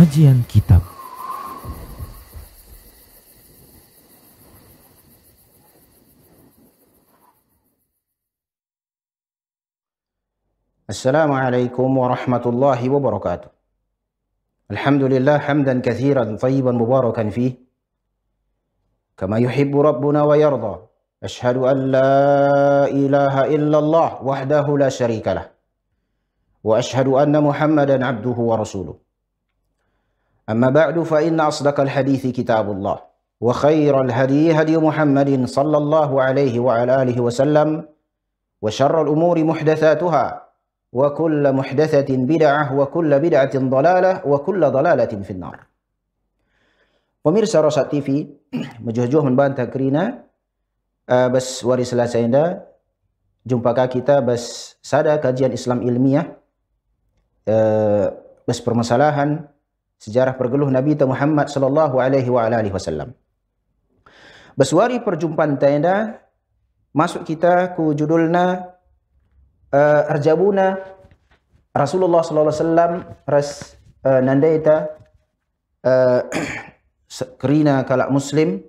Kajian Kitab Assalamualaikum warahmatullahi wabarakatuh Alhamdulillah hamdan kathiran tayyiban mubarakan fi Kama yuhibbu rabbuna wa yardha Ashhadu an la ilaha illallah wahdahu la sharika lah Wa ashhadu anna muhammadan abduhu wa rasuluh أما بعد فإن أصدق الحديث كتاب الله وخير الهدي هدي محمد صلى الله عليه وعلى آله وسلم وشر الأمور محدثاتها وكل محدثة بدعة وكل بدعة ضلالة وكل ضلالة في النار Pemirsa Rosat TV menjuh-juh membantah kerina uh, bas wari selasa indah jumpakah kita bas sada kajian Islam ilmiah uh, bas permasalahan sejarah bergeluh Nabi Muhammad sallallahu alaihi wasallam. Bersuari perjumpaan tenda masuk kita ku judulna uh, arjabuna Rasulullah sallallahu alaihi wasallam ras uh, eh, nandaita uh, eh, kerina kala muslim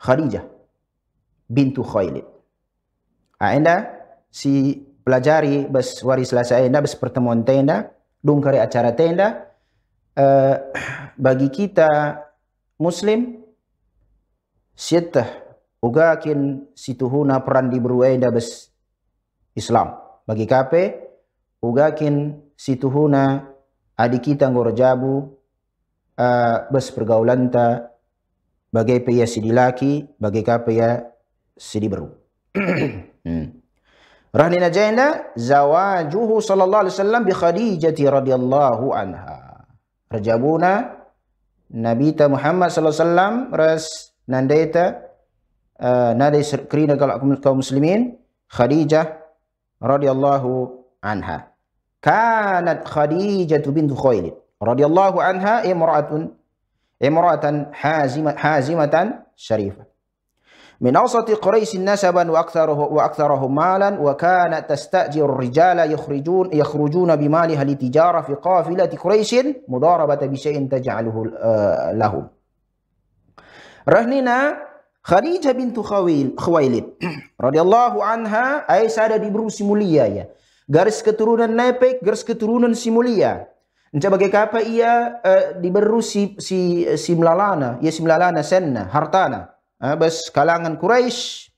Khadijah bintu Khailid. Aenda ah, si pelajari bas wari selasa aenda bas pertemuan tenda dungkari acara tenda Eh, bagi kita Muslim Sietah Ugakin situhuna peran di beruenda bes Islam. Bagi kape, ugakin situhuna adik kita ngorjabu uh, eh, bes pergaulan ta bagai peya sidi laki, bagi kape ya sidi beru. hmm. Rahni najenda zawajuhu sallallahu alaihi wasallam bi Khadijah radhiyallahu anha. Rajabuna Nabi ta Muhammad sallallahu alaihi wasallam ras nandaita eh, nadai kerina kalau kaum muslimin Khadijah radhiyallahu anha. Kanat Khadijah bintu Khuwailid radhiyallahu anha imra'atun imra'atan hazimatan syarifah. من أوسط قريش نسبا وأكثره وأكثرهم مالا وكانت تستأجر الرجال يخرجون يخرجون بمالها لتجارة في قافلة قريش مضاربة بشيء تجعله آه، لهم رهننا خديجة بنت خويل خويلد رضي الله عنها أي سادة دبرو سيموليا garis keturunan Nepek, garis keturunan si mulia. Entah bagai apa ia uh, diberu si si si melalana, Ah, bas kalangan Quraisy.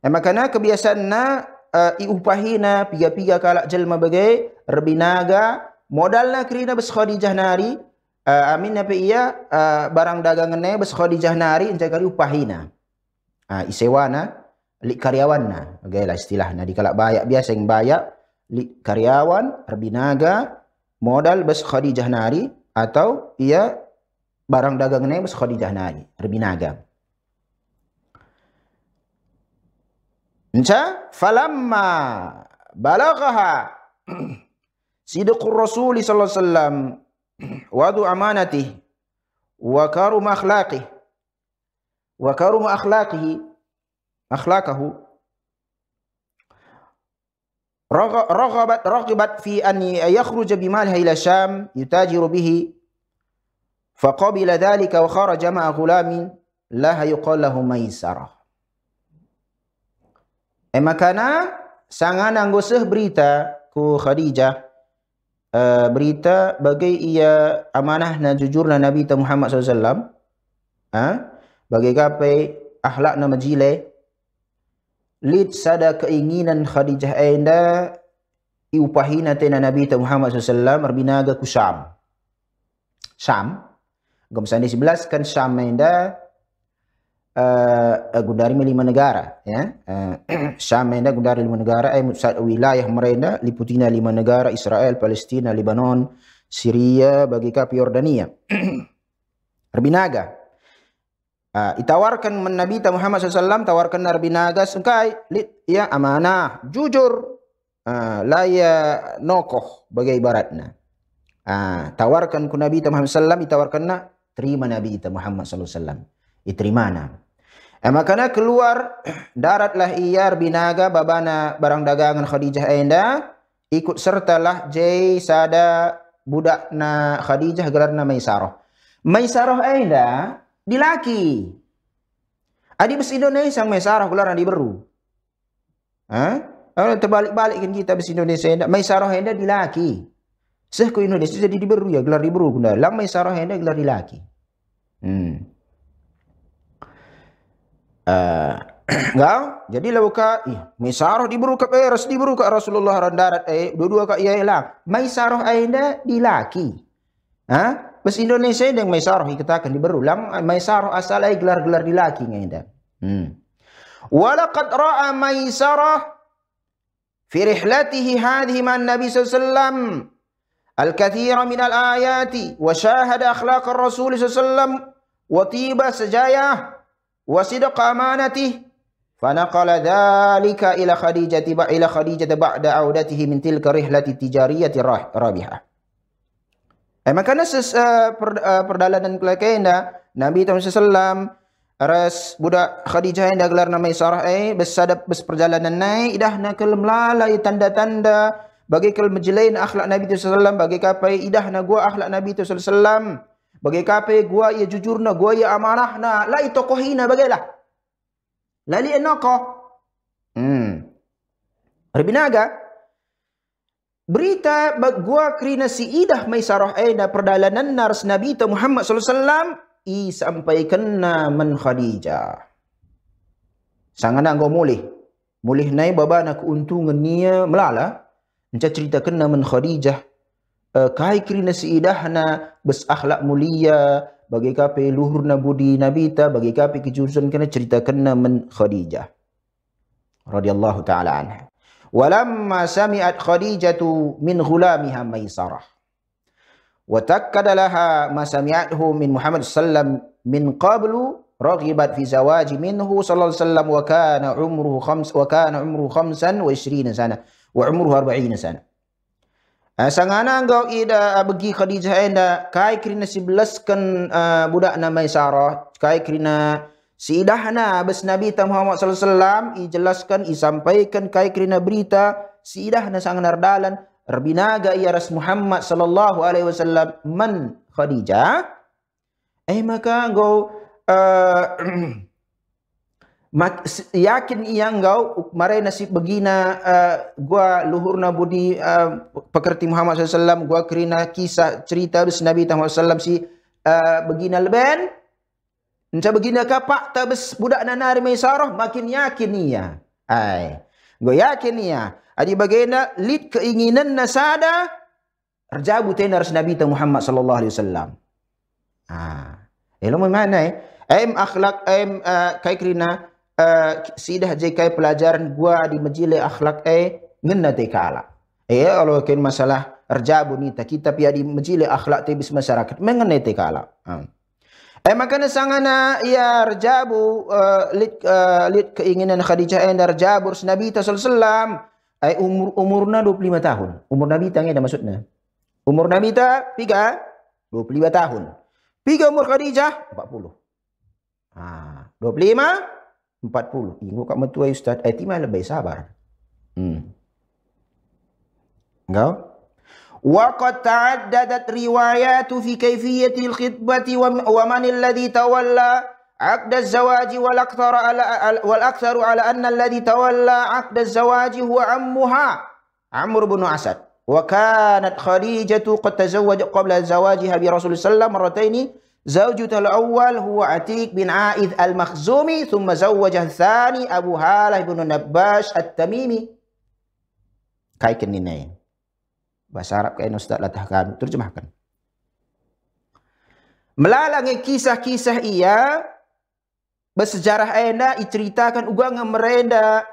Eh, makana kebiasaan ah, na uh, iupahina piga-piga kalak jelma bagai rebinaga modal na kerina bas Khadijah nari uh, amin apa iya uh, barang dagangan na bas Khadijah nari encakari upahina. Uh, isewa na lik karyawan na bagai lah istilah na di kalak bayak biasa yang bayak lik karyawan rebinaga modal bas Khadijah nari atau ia barang dagangan na bas Khadijah nari rebinaga. انت فلما بلغها صدق الرسول صلى الله عليه وسلم وذو امانته وكرم اخلاقه وكرم اخلاقه اخلاقه رغبت رغبت في ان يخرج بمالها الى الشام يتاجر به فقبل ذلك وخرج مع غلام لها يقال له ميسره Emakana, eh, kana sang berita ku Khadijah uh, berita bagi ia amanah dan jujur na Nabi Muhammad SAW ha? Eh, bagi kape ahlak na majile lid sada keinginan Khadijah enda iupahi na tena Nabi Muhammad SAW arbinaga ku Sam, Syam Gomsani sebelas kan Sam enda uh, gudari lima negara ya uh, sama ada Gundari lima negara ai wilayah mereka liputi lima negara Israel Palestin Lebanon Syria bagi kap Yordania Rabinaga uh, ah, itawarkan Nabi Muhammad SAW tawarkan Rabinaga sengkai ya amanah jujur uh, laya nokoh bagai ibaratna uh, ah, tawarkan ku Nabi Muhammad SAW itawarkan nak terima Nabi Muhammad SAW itrimana. Eh, makana keluar daratlah Iyar binaga babana barang dagangan Khadijah Ainda ikut serta lah Jai sada budak na Khadijah gelar nama Maisarah. Maisarah Ainda dilaki. Adi bes Indonesia yang Maisarah gelarna di Beru. Ah, Ha? terbalik-balik kan kita bes Indonesia Ainda Maisarah Ainda dilaki. Sehku Indonesia jadi di Beru ya gelar di Beru kunda. Lang Maisarah Ainda gelar dilaki. Hmm gang jadi lah buka eh, misarah diburu ke eh, resdi buru ke Rasulullah rendarat eh dua-dua kak iya lah misarah ainda di laki ha bes Indonesia dan misarah kita akan diberu lang misarah asal ai gelar-gelar di laki ngainda hmm walaqad ra'a misarah fi rihlatihi hadhihi man nabi sallallahu الكثير من الآيات وشاهد أخلاق Rasul صلى الله عليه وسلم وطيبة سجاياه وصدق امانته فنقل ذلك الى خديجه با الى خديجه بعد عودته من تلك الرحله التجاريه الرابحه Eh, maka nasis uh, eh, per, uh, eh, perdalanan kelakainda Nabi Muhammad SAW Res budak Khadijah yang dah gelar nama Isarah eh, Besadab bes perjalanan naik Idah nak melalai tanda-tanda Bagi kelmejelain akhlak Nabi SAW Bagi kapai idah nak gua akhlak Nabi SAW bagi kape gua ia jujur na, gua ia amanah na. amanahna, la itokohina bagailah. Lali enaka. Hmm. Ribinaga. Berita bag gua kerina si idah maisarah eh, aina perdalanan nars Nabi Muhammad sallallahu i sampai kena man Khadijah. Sangat nak kau mulih. Mulih naib baba nak keuntungan niya melala. Nca cerita kena man Khadijah Eh, kai si siidahna bes akhlak mulia bagi kape luhurna budi ta, bagi kape kejurusan kena ceritakanna men khadijah radhiyallahu taala anha walamma sami'at khadijatu min ghulamiha maisarah wa takkada laha ma sami'athu min muhammad sallam min qablu raghibat fi zawaji minhu sallallahu Sallam. wasallam wa kana umruhu khams wa kana umruhu khamsan wa ishrina sana wa umruhu arba'ina sana Ah, sangana engkau ida ah, bagi Khadijah enda ah, kai kerina si belaskan budak nama Sarah kai kerina si idah na abas Nabi Muhammad Sallallahu Alaihi Wasallam i jelaskan i sampaikan kai kerina berita si idah na sang nardalan Rabinaga ia ras Muhammad sallallahu alaihi wasallam man Khadijah. Eh maka engkau yakin iya engkau marai nasib begina uh, gua luhur na budi uh, pekerti Muhammad SAW gua kerina kisah cerita bis Nabi Muhammad SAW si uh, begina leben Nca begina kapak ta budak na nari meisarah makin yakin iya ai gua yakin iya adi bagaina lid keinginan nasada sada rjabu tenar Nabi Muhammad sallallahu alaihi wasallam uh, ah ha, elo mana eh em akhlak em uh, kai kerina Eh, sidah jekai pelajaran gua di majile akhlak e ngena te kala. Ya Allah ken masalah kerja ni ta kitab ya di majile akhlak te bis masyarakat mengena te kala. Ha. Eh makana sangana ya rjabu eh, lit eh, lit keinginan Khadijah dan rjabur Nabi ta sallallahu ai umur umurna 25 tahun. Umur Nabi ta ngena maksudna. Umur Nabi ta piga 25 tahun. Piga umur Khadijah 40. Ah, 25 40. Ingat kat mertua ustaz, Aitimah eh, lebih sabar. Hmm. Engkau? وقد تعددت روايات في كيفية الخطبة ومن الذي تولى عقد الزواج والأكثر على والأكثر على أن الذي تولى عقد الزواج هو عمها عمرو بن أسد وكانت خديجة قد تزوج قبل زواجها برسول الله عليه وسلم مرتين Zawjutul awal huwa Atiq bin A'id al-Makhzumi thumma zawwajah thani Abu Halah ibn Nabbash al tamimi Kaikin ini. Bahasa Arab kain Ustaz latahkan. Terjemahkan. Melalangi kisah-kisah ia bersejarah ena diceritakan uga ngemerenda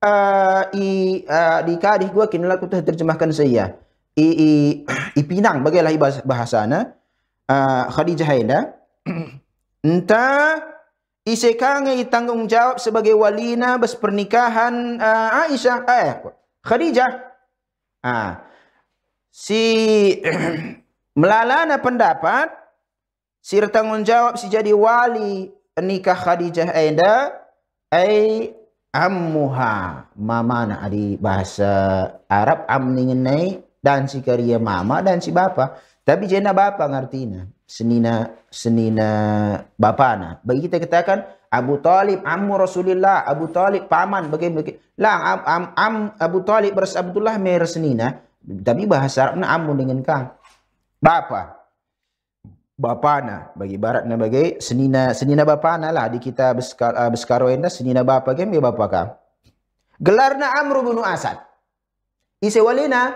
uh, uh, di kadih gua kini lah terjemahkan saya i i, i pinang bagailah bahasa bahasana Ah, Khadijah Haida. Eh? Enta isekang yang tanggungjawab sebagai walina bas pernikahan uh, ah, Aisyah. Eh, Khadijah. Ah. Si melalana pendapat si tanggungjawab si jadi wali nikah Khadijah Aida eh? ai ammuha mamana di bahasa Arab am ningenai dan si karya mama dan si bapa tapi jenah bapa ngerti na. Senina, senina bapa na. Bagi kita katakan, Abu Talib, Ammu Rasulullah, Abu Talib, Paman, bagi-bagi. Lang, am, am, am, Abu Talib beras Abdullah meres senina. Tapi bahasa Arab na Ammu dengan kang. Bapa. Bapa na. Bagi barat na bagi. Senina, senina bapa na lah. Di kita beskar, uh, ah, na, senina bapa kan, bagi bapa kang. Gelar na Amru bin Asad. Isewalina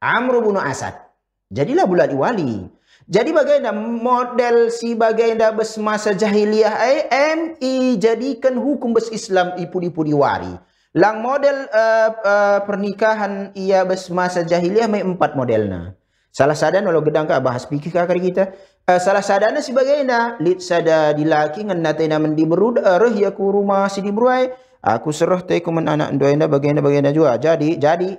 Amru bin Asad. Jadilah bulan wali. Jadi bagaimana model si bagaimana bersemasa jahiliah ai eh, MI e, jadikan hukum Islam ipu-ipu diwari. Lang model uh, uh, pernikahan ia bersemasa jahiliah mai empat modelna. Salah sadan walau gedang ka bahas pikir ka kari kita. Uh, salah sadana si bagaimana lid sada dilaki ngan natena mendi berud uh, ya ku rumah si dimruai. Aku serah teku men anak anda bagaimana bagaimana jua. Jadi jadi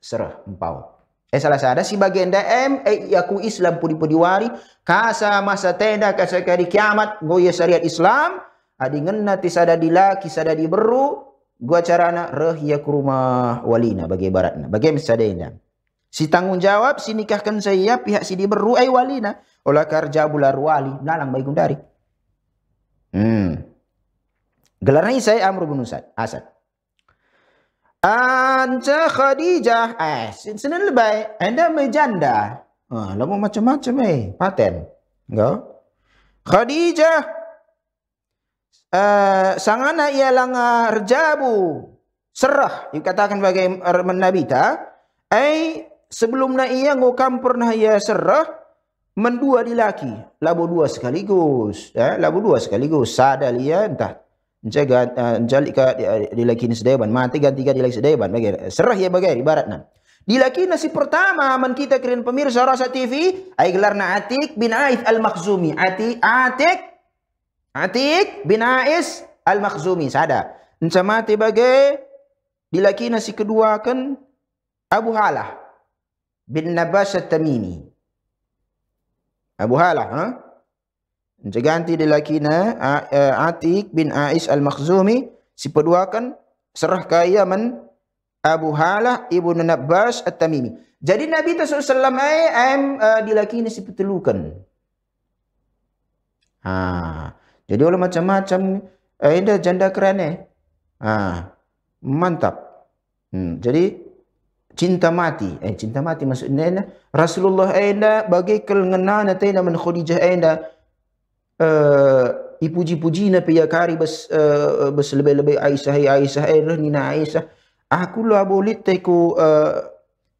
serah empau. Eh salah saya ada sebagian si DM eh aku Islam pun dipu diwari kasa masa tenda kasa kari kiamat goya syariat Islam adi ngena tisada dila kisada di beru gua carana reh ya ke rumah walina bagi baratna bagi misada ini si tanggungjawab si nikahkan saya pihak si di beru eh walina olah kerja bular wali nalang baik gundari hmm gelarnya saya Amr bin Usad Asad Anca Khadijah. Eh, senang lebay. Anda mejanda. Ha, lama macam-macam eh. Paten. Go. Khadijah. Uh, eh, sangana ia langar jabu. Serah. Dikatakan sebagai bagai Nabi ta. Eh, sebelum na ia ngukam pernah ia serah. Mendua di laki. Labu dua sekaligus. Eh, labu dua sekaligus. Sadal ia entah jaga di eh, dilaki ni sedeban mati ganti ganti dilaki sedeban bagai serah ya bagai ibarat nan dilaki nasi pertama man kita kirim pemirsa rasa TV ai gelar na Atik bin Aif al Makhzumi Ati Atik Atik bin Aif al Makhzumi sada nca mati bagai dilaki nasi kedua kan Abu Halah bin Nabas Tamimi Abu Halah ha Jaganti di lakina Atik bin Ais al-Makhzumi. Si peduakan serah kaya man Abu Halah ibn Nabbas al-Tamimi. Jadi Nabi SAW ay, am, uh, di lakina si petelukan. Ha. Jadi orang macam-macam. Eh, dah janda keren eh. Ha. Mantap. Hmm. Jadi cinta mati. Eh, cinta mati maksudnya. Rasulullah ay, dah bagi kelengenan. Tidak menkhudijah ay, dah uh, eh, ipuji-puji na pia kari bas uh, eh, bas lebih-lebih Aisyah Aisyah air ni na Aisyah aku lu lah abolit te ku uh, eh,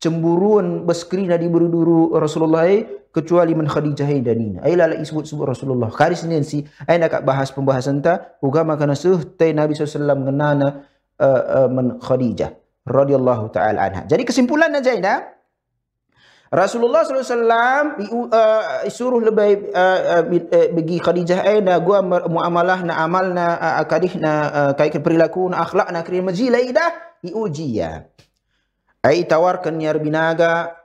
cemburuan baskri na diberuduru Rasulullah ay, kecuali man Khadijah dan ini ai la isbut sebut Rasulullah kari sinin si ai nak bahas pembahasan ta ugama kana suh te Nabi SAW alaihi wasallam uh, uh, man Khadijah radhiyallahu taala anha jadi kesimpulan na Rasulullah SAW uh, suruh lebih uh, uh, eh, bagi Khadijah ai eh, na gua muamalah nak amal nak uh, akadih na uh, kaik perilaku nak akhlak na kirim maji dah diuji ya. Ai tawarkan yar binaga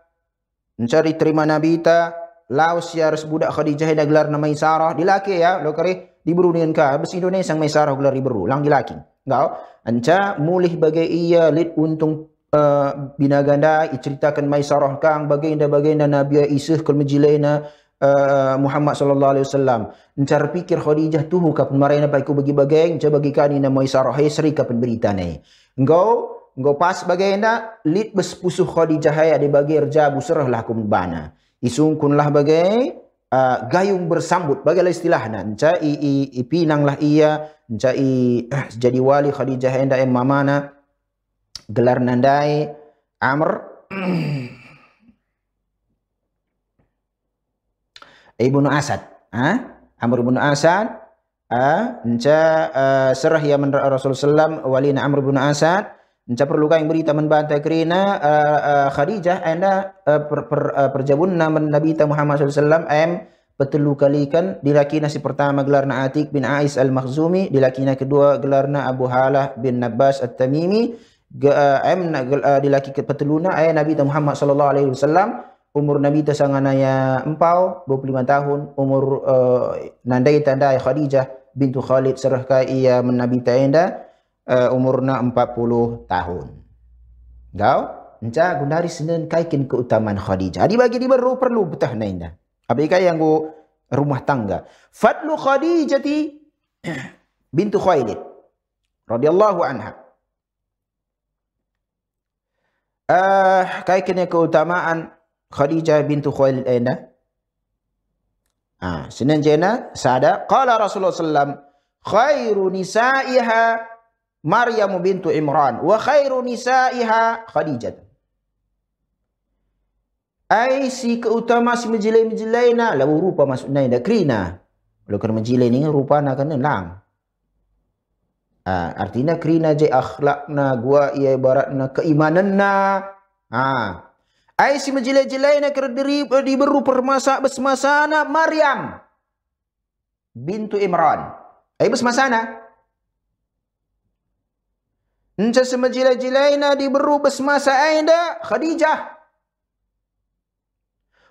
mencari terima nabi ta laus yar budak Khadijah na gelar nama Sarah dilaki ya lo kare diburu dengan ka bes Indonesia sang Sarah gelar diburu lang dilaki. Ngau anca mulih bagai ia lid untung Eh, binaganda iceritakan Maisarah kang baginda baginda Nabi Isa ke Majlisna uh, eh, Muhammad sallallahu alaihi wasallam. Encar pikir Khadijah tuh ka pemarai na baikku bagi bagai encar bagi kan ina Maisarah hai sri ka pemberita ni. Engkau engkau pas baginda lid bespusuh Khadijah hai ade bagi erja lah kum bana. Isungkunlah bagai uh, eh, gayung bersambut bagai lah istilahna encar i, i, i pinanglah ia encar i jadi wali Khadijah hai enda emamana. Eh, gelar nandai Amr Ibnu Asad. Ah, ha? Amr Ibnu Asad. Ah, ha? nca uh, eh, serah ya men Rasulullah SAW walina na Amr Ibnu Asad. Nca perlu kain berita men bata kerina uh, uh, Khadijah anda uh, per, per, uh, perjabun na Nabi ta Muhammad sallam am petelu kalikan dilakina si pertama gelar na Atik bin Ais al-Makhzumi, dilakina kedua gelar na Abu Halah bin Nabas al tamimi Eh, am nak eh, laki ke petelunak ayah Nabi Muhammad sallallahu alaihi wasallam umur Nabi tersanganaya empau 25 tahun umur eh, nandai tandai Khadijah bintu Khalid serahkan ia menabi tanda umurna 40 tahun. Dau, enca gundari senen kaikin keutamaan Khadijah. Adi bagi di perlu perlu betah nainda. Apa ikai yang go rumah tangga. Fatlu Khadijah bintu Khalid radhiyallahu anha. Uh, ah, kait kena keutamaan Khadijah bintu Khuwailid Aina. Ah, senang je nak. Sada. Kala Rasulullah Sallam, Khairu nisaiha Maryam bintu Imran. Wa khairu nisaiha Khadijah. Ai si keutama si menjelai-menjelai nak. Lalu rupa masuk naik nak kerina. Kalau kena menjelai ni rupa nak kena lang. Ha, artinya kerana je akhlak na gua ia ibarat na keimanan na. Ha. Ai si menjelai-jelai na kerdiri diberu permasa besmasa na Maryam. Bintu Imran. Ai besmasa na. Nca si menjelai-jelai na diberu besmasa ai Khadijah.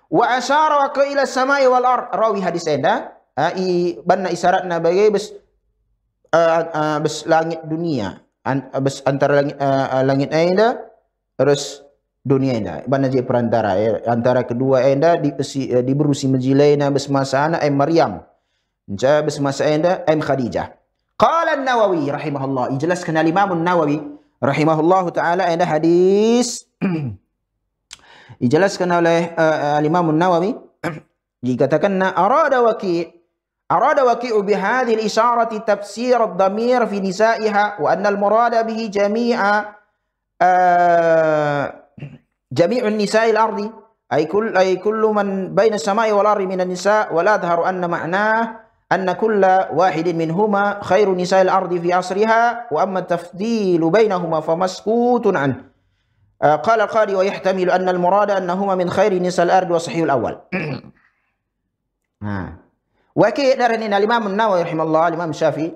Wa asyara wa ke ila samai wal ar. Rawi hadis ai da. i, banna isyarat na bagai besmasa uh, langit dunia eh, antara langit uh, langit ainda terus dunia ainda mana je perantara antara kedua ainda di si, uh, diberusi majilaina bersemasa anak ai Maryam ja bersemasa ainda ai Khadijah qala an-Nawawi rahimahullah jelaskan al Imam nawawi rahimahullahu taala ainda hadis dijelaskan oleh uh, al Imam nawawi dikatakan arada waqi' أراد وكيع بهذه الإشارة تفسير الضمير في نسائها وأن المراد به جميع آه، جميع النساء الأرض أي كل أي كل من بين السماء والأرض من النساء ولا أظهر أن معناه أن كل واحد منهما خير نساء الأرض في عصرها وأما التفضيل بينهما فمسكوت عنه آه، قال القاري ويحتمل أن المراد أنهما من خير نساء الأرض وصحيح الأول آه. وكيد أن Imam النووي رحمه الله Imam الشافعي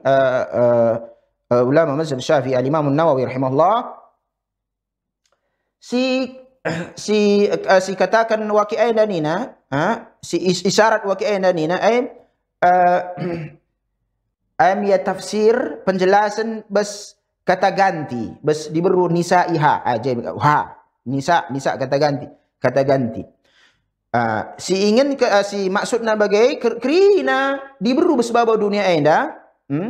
ulama مذهب الشافعي الإمام النووي nawawi الله si si uh, si katakan waki ayat dan ini ha, si isyarat waki ayat dan ini ayat eh, uh, ayat tafsir penjelasan bes kata ganti bes diberu nisa iha aja ah, ha nisa nisa kata ganti kata ganti Uh, si ingin ke, uh, si maksud bagai kerina diberu bersebab dunia anda dah. Hmm?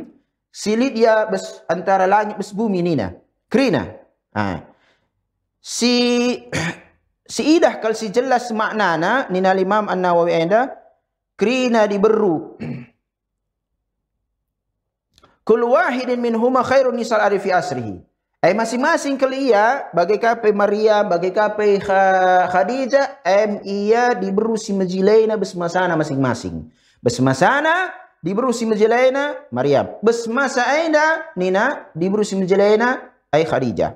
Silit dia bes, antara langit bes bumi ni nah. Kerina. Ah. Si si idah kalau si jelas maknana na ni nal an-nawawi anda kerina diberu. Kul wahidin min huma khairun nisal arifi asrihi. Eh masing-masing kelia bagi kape Maria, bagi kape Khadijah, em ia diberusi majilena besmasana masing-masing. Besmasana diberusi majilena Maria. Besmasa aina nina diberusi majilena ay Khadijah.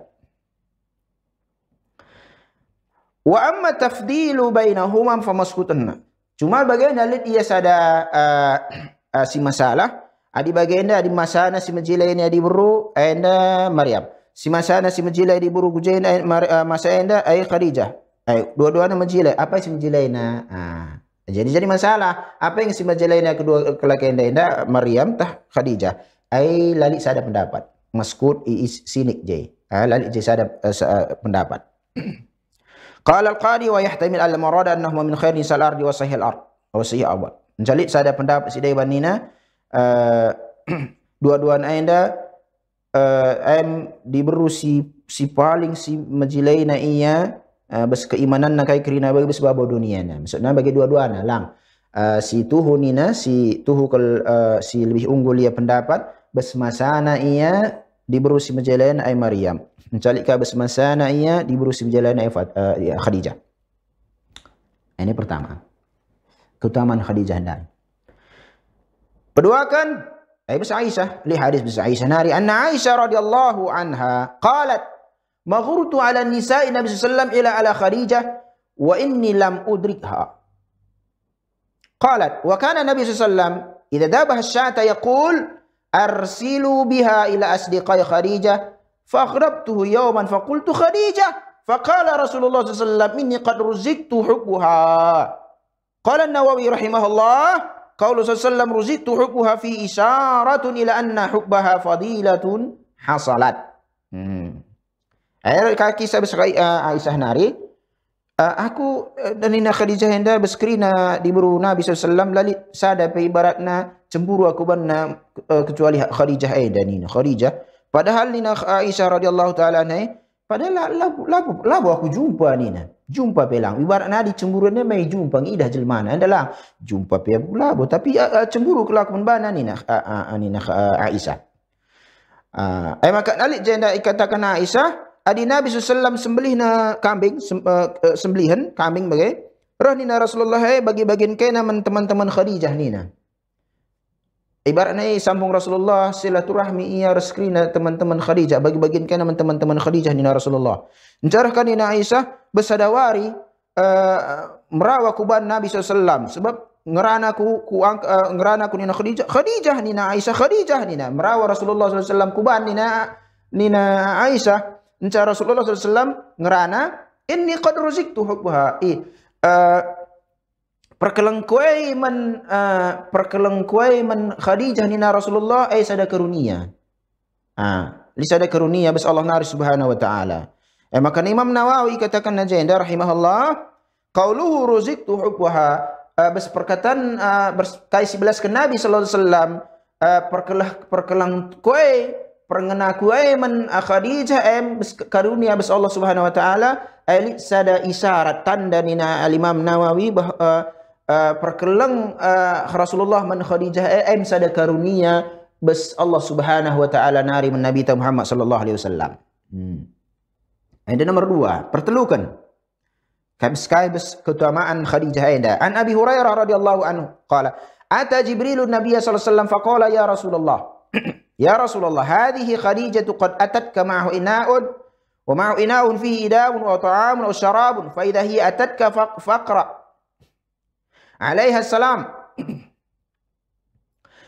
Wa amma tafdilu bainahuma fa maskutun. Cuma bagian dalil ia sada uh, uh, si masalah. Adi bagian adi masana masa nasi adi beru, enda Maryam si masana si menjilai di buru kujain ai ah, masaenda ai kharijah ai dua-duanya menjilai apa si menjilai na ha. Ah, jadi jadi masalah apa yang si menjilai na kedua kelaki enda enda maryam tah kharijah ai lalik sada pendapat maskut is sinik je ha, lalik je sada pendapat qala al-qadi wa yahtamil al-murad annahu min khairin sal ardi wa sahil ard wa oh, sahi awal jalik sada pendapat si dai banina dua-duanya enda uh, and diberu si, si paling si majilai na iya uh, bas keimanan na kai kerina bagi sebab dunia na maksudnya bagi dua-dua na lang uh, si tuhu ni si tuhu kal uh, si lebih unggul ia pendapat bas masa na iya diberu si majilai na ai maryam mencalik ka bas masa na iya diberu si majilai na ai uh, khadijah ini pertama keutamaan khadijah dan Peduakan أي بس عائشة لحديث بس عائشة ناري أن عائشة رضي الله عنها قالت مغرت على النساء النبي صلى الله عليه وسلم إلى على خديجة وإني لم أدركها قالت وكان النبي صلى الله عليه وسلم إذا ذبح الشاة يقول أرسلوا بها إلى أصدقاء خديجة فأغربته يوما فقلت خديجة فقال رسول الله صلى الله عليه وسلم إني قد رزقت حبها قال النووي رحمه الله qaulu sallam ruzitu hubbuha fi isharatun ila anna hubbaha fadilatun hasalat. Hmm. Air kaki saya uh, Aisyah nari. Uh, aku eh, dan Nina Khadijah yang dah di buru Nabi SAW lali sada pe ibaratna cemburu aku benda uh, kecuali Khadijah eh dan Nina Khadijah. Padahal Nina Aisyah radhiyallahu taala nih Padahal labu labu labu lah aku jumpa ni nah. Jumpa pelang. Ibarat nadi cemburu ni mai jumpa ngi dah jelmana adalah jumpa pe aku lah. Tapi uh, uh, cemburu kalau aku menbana lah ni nah uh, ah, uh, ni nah uh, Aisyah. Ah, uh, ai maka nalik janda ikatakan Aisyah, adi Nabi sallallahu sembelih na kambing sem, uh, uh, sembelihan kambing bagai. Roh ni Rasulullah eh, bagi bagi bagian kena teman-teman Khadijah ni nah. Ibaratnya eh, sambung Rasulullah silaturahmi ia rezeki teman-teman Khadijah bagi bagian nama teman-teman Khadijah nina ya Rasulullah. Mencarahkan nina ya Aisyah bersadawari uh, merawat kuban Nabi Sallam sebab ngerana ku, ku uh, ngerana ku nina ya Khadijah Khadijah nina Aisyah Khadijah nina merawat Rasulullah Sallam kuban nina nina Aisyah mencarah Rasulullah Sallam ngerana ini kau rezeki tuh hukbah. Uh, perkelengkuai man uh, perkelengkuai man Khadijah nina Rasulullah ai eh, sada karunia. Ha, li sada karunia bas Allah nar subhanahu wa taala. Eh, maka Imam Nawawi katakan najenda rahimahullah qauluhu ruziqtu hubuha uh, eh, bas perkataan uh, eh, berkait sebelas ke Nabi sallallahu alaihi wasallam uh, perkelah perkelengkuai perengenakuai man Khadijah em bas karunia bas Allah subhanahu wa taala ai sada isyarat tanda ni al Imam Nawawi bah, uh, Eh, perkeleng uh, eh, Rasulullah man Khadijah eh, ain sada karunia bes Allah Subhanahu wa taala nari man Nabi Muhammad sallallahu alaihi wasallam. Hmm. Ayat nomor dua pertelukan. Kabis kabis keutamaan Khadijah ada. An Abi Hurairah radhiyallahu anhu qala ata Jibril Nabi sallallahu alaihi wasallam faqala ya Rasulullah ya Rasulullah hadhihi Khadijah qad atat kama ina'un ومعه إناء فيه إداء وطعام وشراب فإذا هي أتتك فقرأ عليها السلام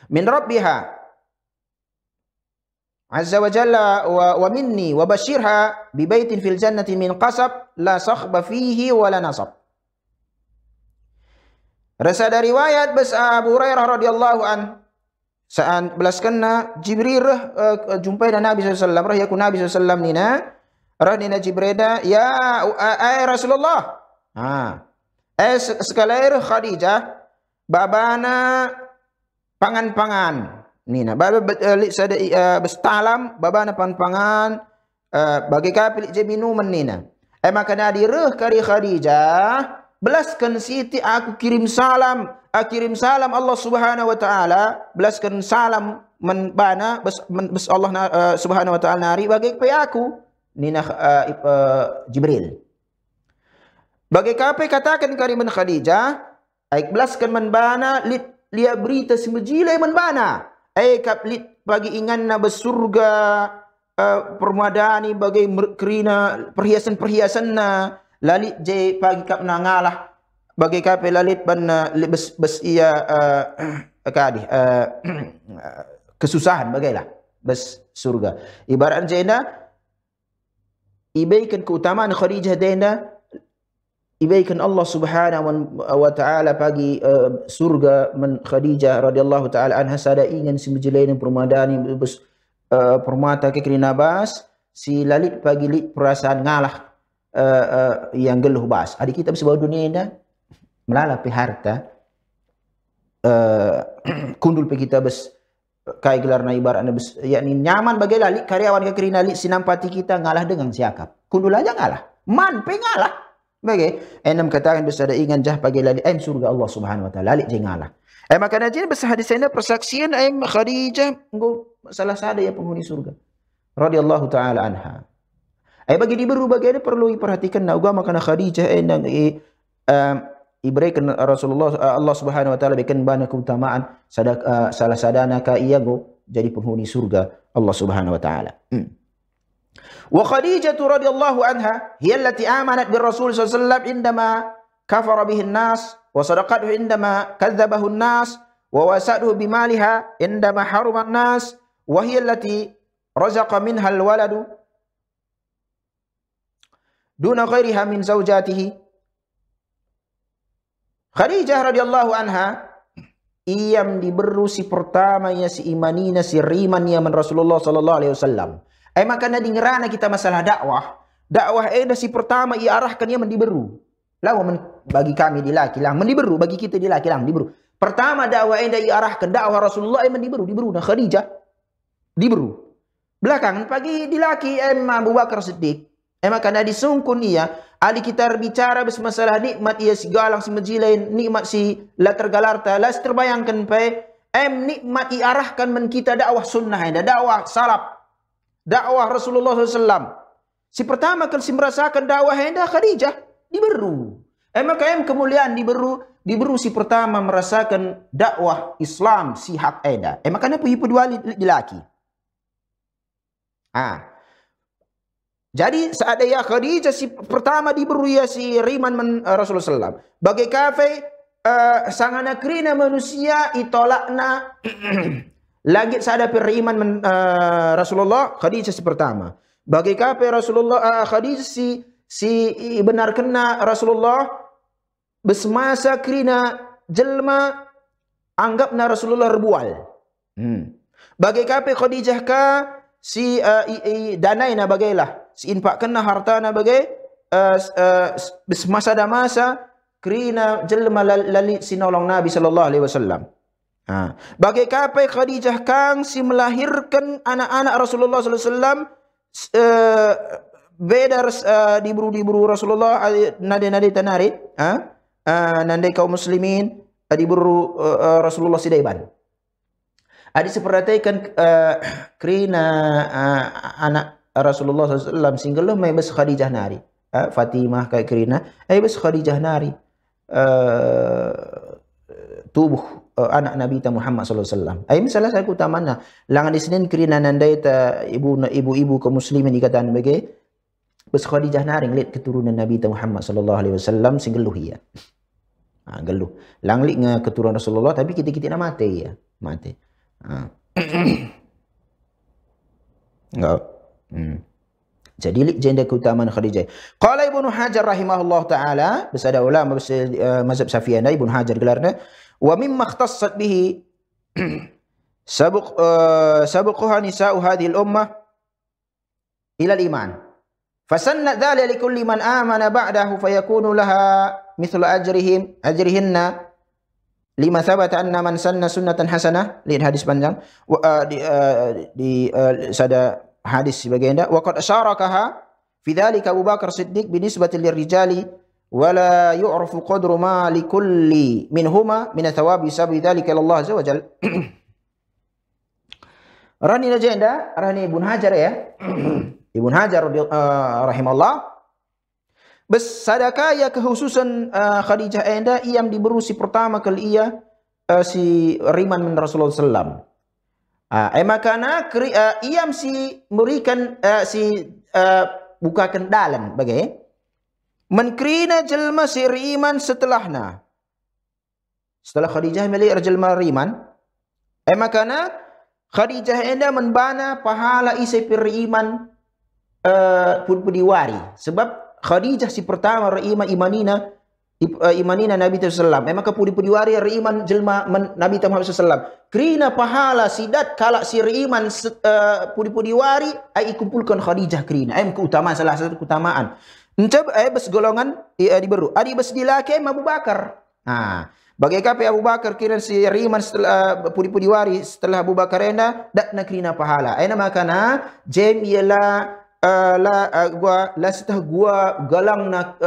من ربها عز وجل ومني وبشرها ببيت في الجنة من قصب لا صخب فيه ولا نصب رسالة رواية بس أبو هريرة رضي الله عنه saat belaskanna Jibril uh, eh, eh, jumpa dengan Nabi SAW Rah yaku Nabi SAW nina Rah nina Jibreda Ya uh, uh, Rasulullah ha. Es eh, sekalair Khadijah ah. babana pangan-pangan. Ni nah bab balik sada bestalam babana pangan-pangan eh, bagi ka pilih je minuman ni nah. Ai eh, makna direh kari Khadijah belaskan siti aku kirim salam aku ah, kirim salam Allah Subhanahu wa taala belaskan salam men bana bes Allah Subhanahu wa taala nari bagi pe aku nina nah Jibril. Uh, uh, bagi kape katakan kari men Khadijah, aik belaskan men bana lit lia berita semejile men bana. Aik kap lit bagi ingan eh, na besurga uh, permadani bagi kerina perhiasan-perhiasan na lalit je pagi kap nangalah ngalah. Bagi kape lalit ban na bes, bes ia uh, kadi uh, kesusahan bagailah bes surga. Ibarat jenda ibaikan keutamaan Khadijah denda ibaikan Allah Subhanahu wa taala pagi uh, surga men Khadijah radhiyallahu taala anha sada ingin si menjelain permadani uh, permata ke kerinabas si lalit pagi lit perasaan ngalah uh, uh, yang geluh bas adik kita sebuah dunia ini melalap harta uh, kundul pe kita bes kai gelar na ibarat na bes yakni nyaman bagai lalik karyawan ke kerinalik sinampati kita ngalah dengan siakap kundul aja ngalah man pe ngalah Okey, enam kata yang bersada ingan jah pagi lalik ayam surga Allah Subhanahu wa taala lalik jengalah. Ayam makan aja ni di sana persaksian ayam Khadijah engko salah satu yang penghuni surga. Radhiyallahu taala anha. Ayam eh, bagi diberu bagi ini perlu diperhatikan nak ugama kana Khadijah enang eh, i eh, Ibrahim Rasulullah Allah Subhanahu wa taala bikin bana keutamaan salah sadana ka iya jadi penghuni surga Allah Subhanahu wa taala. Hmm. وخديجة رضي الله عنها هي التي آمنت بالرسول صلى الله عليه وسلم عندما كفر به الناس وصدقته عندما كذبه الناس وواسأته بمالها عندما حرم الناس وهي التي رزق منها الولد دون غيرها من زوجاته خديجة رضي الله عنها إيام yang diberi si pertamanya si imaninya si rimannya من Rasulullah sallallahu alaihi Eh maka nadi ngerana eh kita masalah dakwah. Dakwah eh dah si pertama ia arahkan ia mendiberu. Lawa men, bagi kami di laki lang mendiberu. Bagi kita di laki lang diberu. Pertama dakwah eh dah ia arahkan. Dakwah Rasulullah eh mendiberu. Diberu dah Khadijah. Diberu. Belakangan pagi di laki Emma eh, Abu Bakar Siddiq. Eh maka nadi sungkun ia. Ali kita berbicara bersemasalah nikmat ia si galang si majilai. Nikmat si la tergalarta. La terbayangkan pe. Em eh, nikmat ia arahkan men kita dakwah sunnah. Eh, dakwah salaf dakwah Rasulullah SAW. Si pertama kali si merasakan dakwah yang dah Khadijah, diberu. Eh, MKM kemuliaan diberu, diberu si pertama merasakan dakwah Islam si hak edah. Eh, Emak makanya pun ibu dua lelaki. Ha. Jadi saat ya Khadijah si pertama diberu ya si Riman men, uh, Rasulullah SAW. Bagi kafe, uh, sangana kerina manusia itolakna Langit sahaja riman uh, eh, Rasulullah Khadijah si pertama. Bagi kape Rasulullah uh, Khadijah si si benar kena Rasulullah besmasa krina jelma anggap na Rasulullah rebual. Hmm. Bagi kape Khadijah ka si uh, i, i, danai na bagailah si impak kena harta na bagai uh, uh, besmasa damasa krina jelma lali nolong Nabi sallallahu alaihi wasallam. Ha. Bagi kapai Khadijah Kang si melahirkan anak-anak Rasulullah SAW. Uh, eh, beda uh, diburu-diburu Rasulullah nadi-nadi tanari. Ha? Uh, nandai kaum muslimin eh, diburu uh, Rasulullah Sidaiban. Adi seperhatikan uh, kerana uh, anak Rasulullah SAW sehingga lo mebes Khadijah Nari. Uh, Fatimah kaya kerana mebes Khadijah Nari. Uh, tubuh uh, anak Nabi kita Muhammad sallallahu alaihi wasallam. misalnya saya satu utamanya. Langan di sini kiri nanandai ta ibu ibu ibu kaum muslimin dikatakan bagi Bas Khadijah naring lihat keturunan Nabi kita Muhammad sallallahu alaihi wasallam singgeluh ya. Ha geluh. Lang lik dengan keturunan Rasulullah tapi kita-kita nak mati ya. Mati. Ha. Enggak. hmm. Jadi lik jenda keutamaan Khadijah. Qala Ibnu Hajar rahimahullah taala bersada ulama uh, mazhab Syafi'i dan Ibnu Hajar gelarnya ومما اختصت به سبق سبقها نساء هذه الأمة إلى الإيمان فسن ذلك لكل من آمن بعده فيكون لها مثل أجرهم أجرهن lima thabat anna man sanna sunnatan hasanah lihat hadis panjang wa, uh, di, uh, di uh, ada hadis sebagai anda wa qad syarakaha fi dhalika Abu Bakar Siddiq binisbati lirrijali ولا يعرف قدر ما لكل منهما من ثواب بسبب ذلك الى الله عز وجل Rani legenda, Rani Ibn Hajar ya. Ibn Hajar uh, rahimahullah. Besadaka ya kehususan uh, Khadijah enda, ia diberu pertama kali ia uh, si Riman min Rasulullah SAW. Uh, Ema uh, ia si berikan uh, si uh, buka kendalan bagai. Okay? Eh? Menkrina jelma siriman setelahna. Setelah Khadijah milik jelma riman. Eh makana Khadijah enda membana pahala isi periman uh, eh, pun pun diwari. Sebab Khadijah si pertama riman imanina eh, imanina Nabi Muhammad SAW. Eh maka pun pun riman jelma Nabi Muhammad SAW. Krina pahala sidat kalak si riman uh, eh, pun pun diwari ay kumpulkan Khadijah krina. Eh keutamaan salah satu keutamaan. Mencab eh bes golongan eh, di beru. Adi bes dilake Abu Bakar. Nah, ha. bagi kape Abu Bakar kira si Riman setelah uh, eh, puri puri wari setelah Abu Bakar enda dak nak kira pahala. Ena eh, makana jam ialah eh, la gua la setah gua galang nak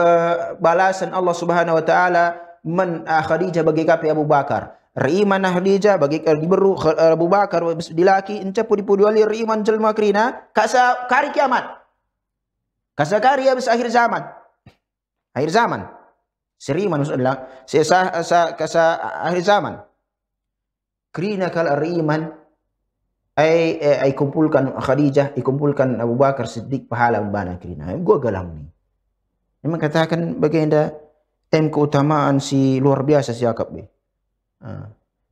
balasan Allah Subhanahu Wa Taala men Khadijah bagi kape Abu Bakar. Riman Khadijah bagi di beru Abu Bakar dilaki encap puri puri wari Riman jelma kira kasa kari kiamat. Kasagari abis akhir zaman. Akhir zaman. Seri manusia adalah sesa sa, kasa akhir zaman. Kerana kalau riman ai ai kumpulkan Khadijah, ikumpulkan Abu Bakar Siddiq pahala bana kerana. Gua galam ni. Memang katakan baginda M keutamaan si luar biasa siakap Akab ni. Uh.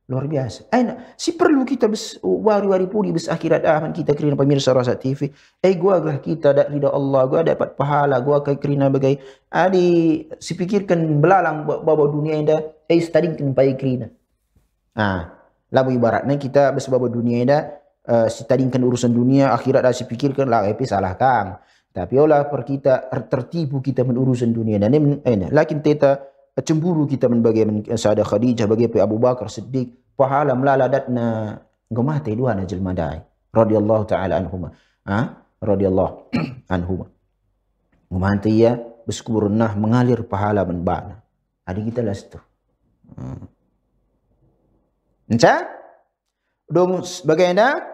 Luar biasa. Aina, eh, si perlu kita bes, wari-wari puri bes akhirat ahman kita kerana pemirsa rasa TV. Eh, gua lah kita dapat ridha Allah. Gua dapat pahala. Gua kai kerana bagai. Adi, ah, si pikirkan belalang bawa dunia anda. Eh, setadik kan pahaya kerana. Haa. Ah, Lalu ibarat. kita bes dunia anda. Uh, eh, si tadingkan urusan dunia akhirat dah si pikirkan lah tapi eh, salah kang tapi olah per kita er, tertipu kita menurusan dunia dan ini eh, lakin teta cemburu kita sebagai eh, Saudara Khadijah, bagi Abu Bakar Siddiq, pahala melaladatna gemati dua na jelmadai. Radiyallahu ta'ala anhuma. Ha? Radiyallahu anhuma. Gemati ya, nah mengalir pahala menbana. Hari kita lah situ. Hmm. Ha. dong Dung bagaimana?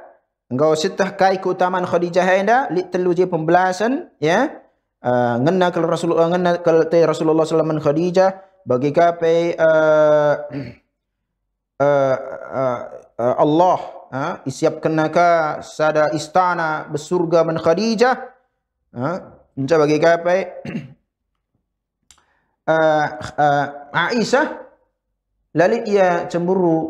Engkau setah kai keutamaan Khadijah anda, lihat telu je pembelasan, ya? Uh, ngena ke Rasulullah, ngena ke Rasulullah SAW Khadijah, bagi kape uh, uh, eh, uh, eh, uh, eh, Allah ha uh, isiap kenaka sada istana besurga man khadijah ha uh, menja bagi kape uh, uh, Aisyah lalit ia cemburu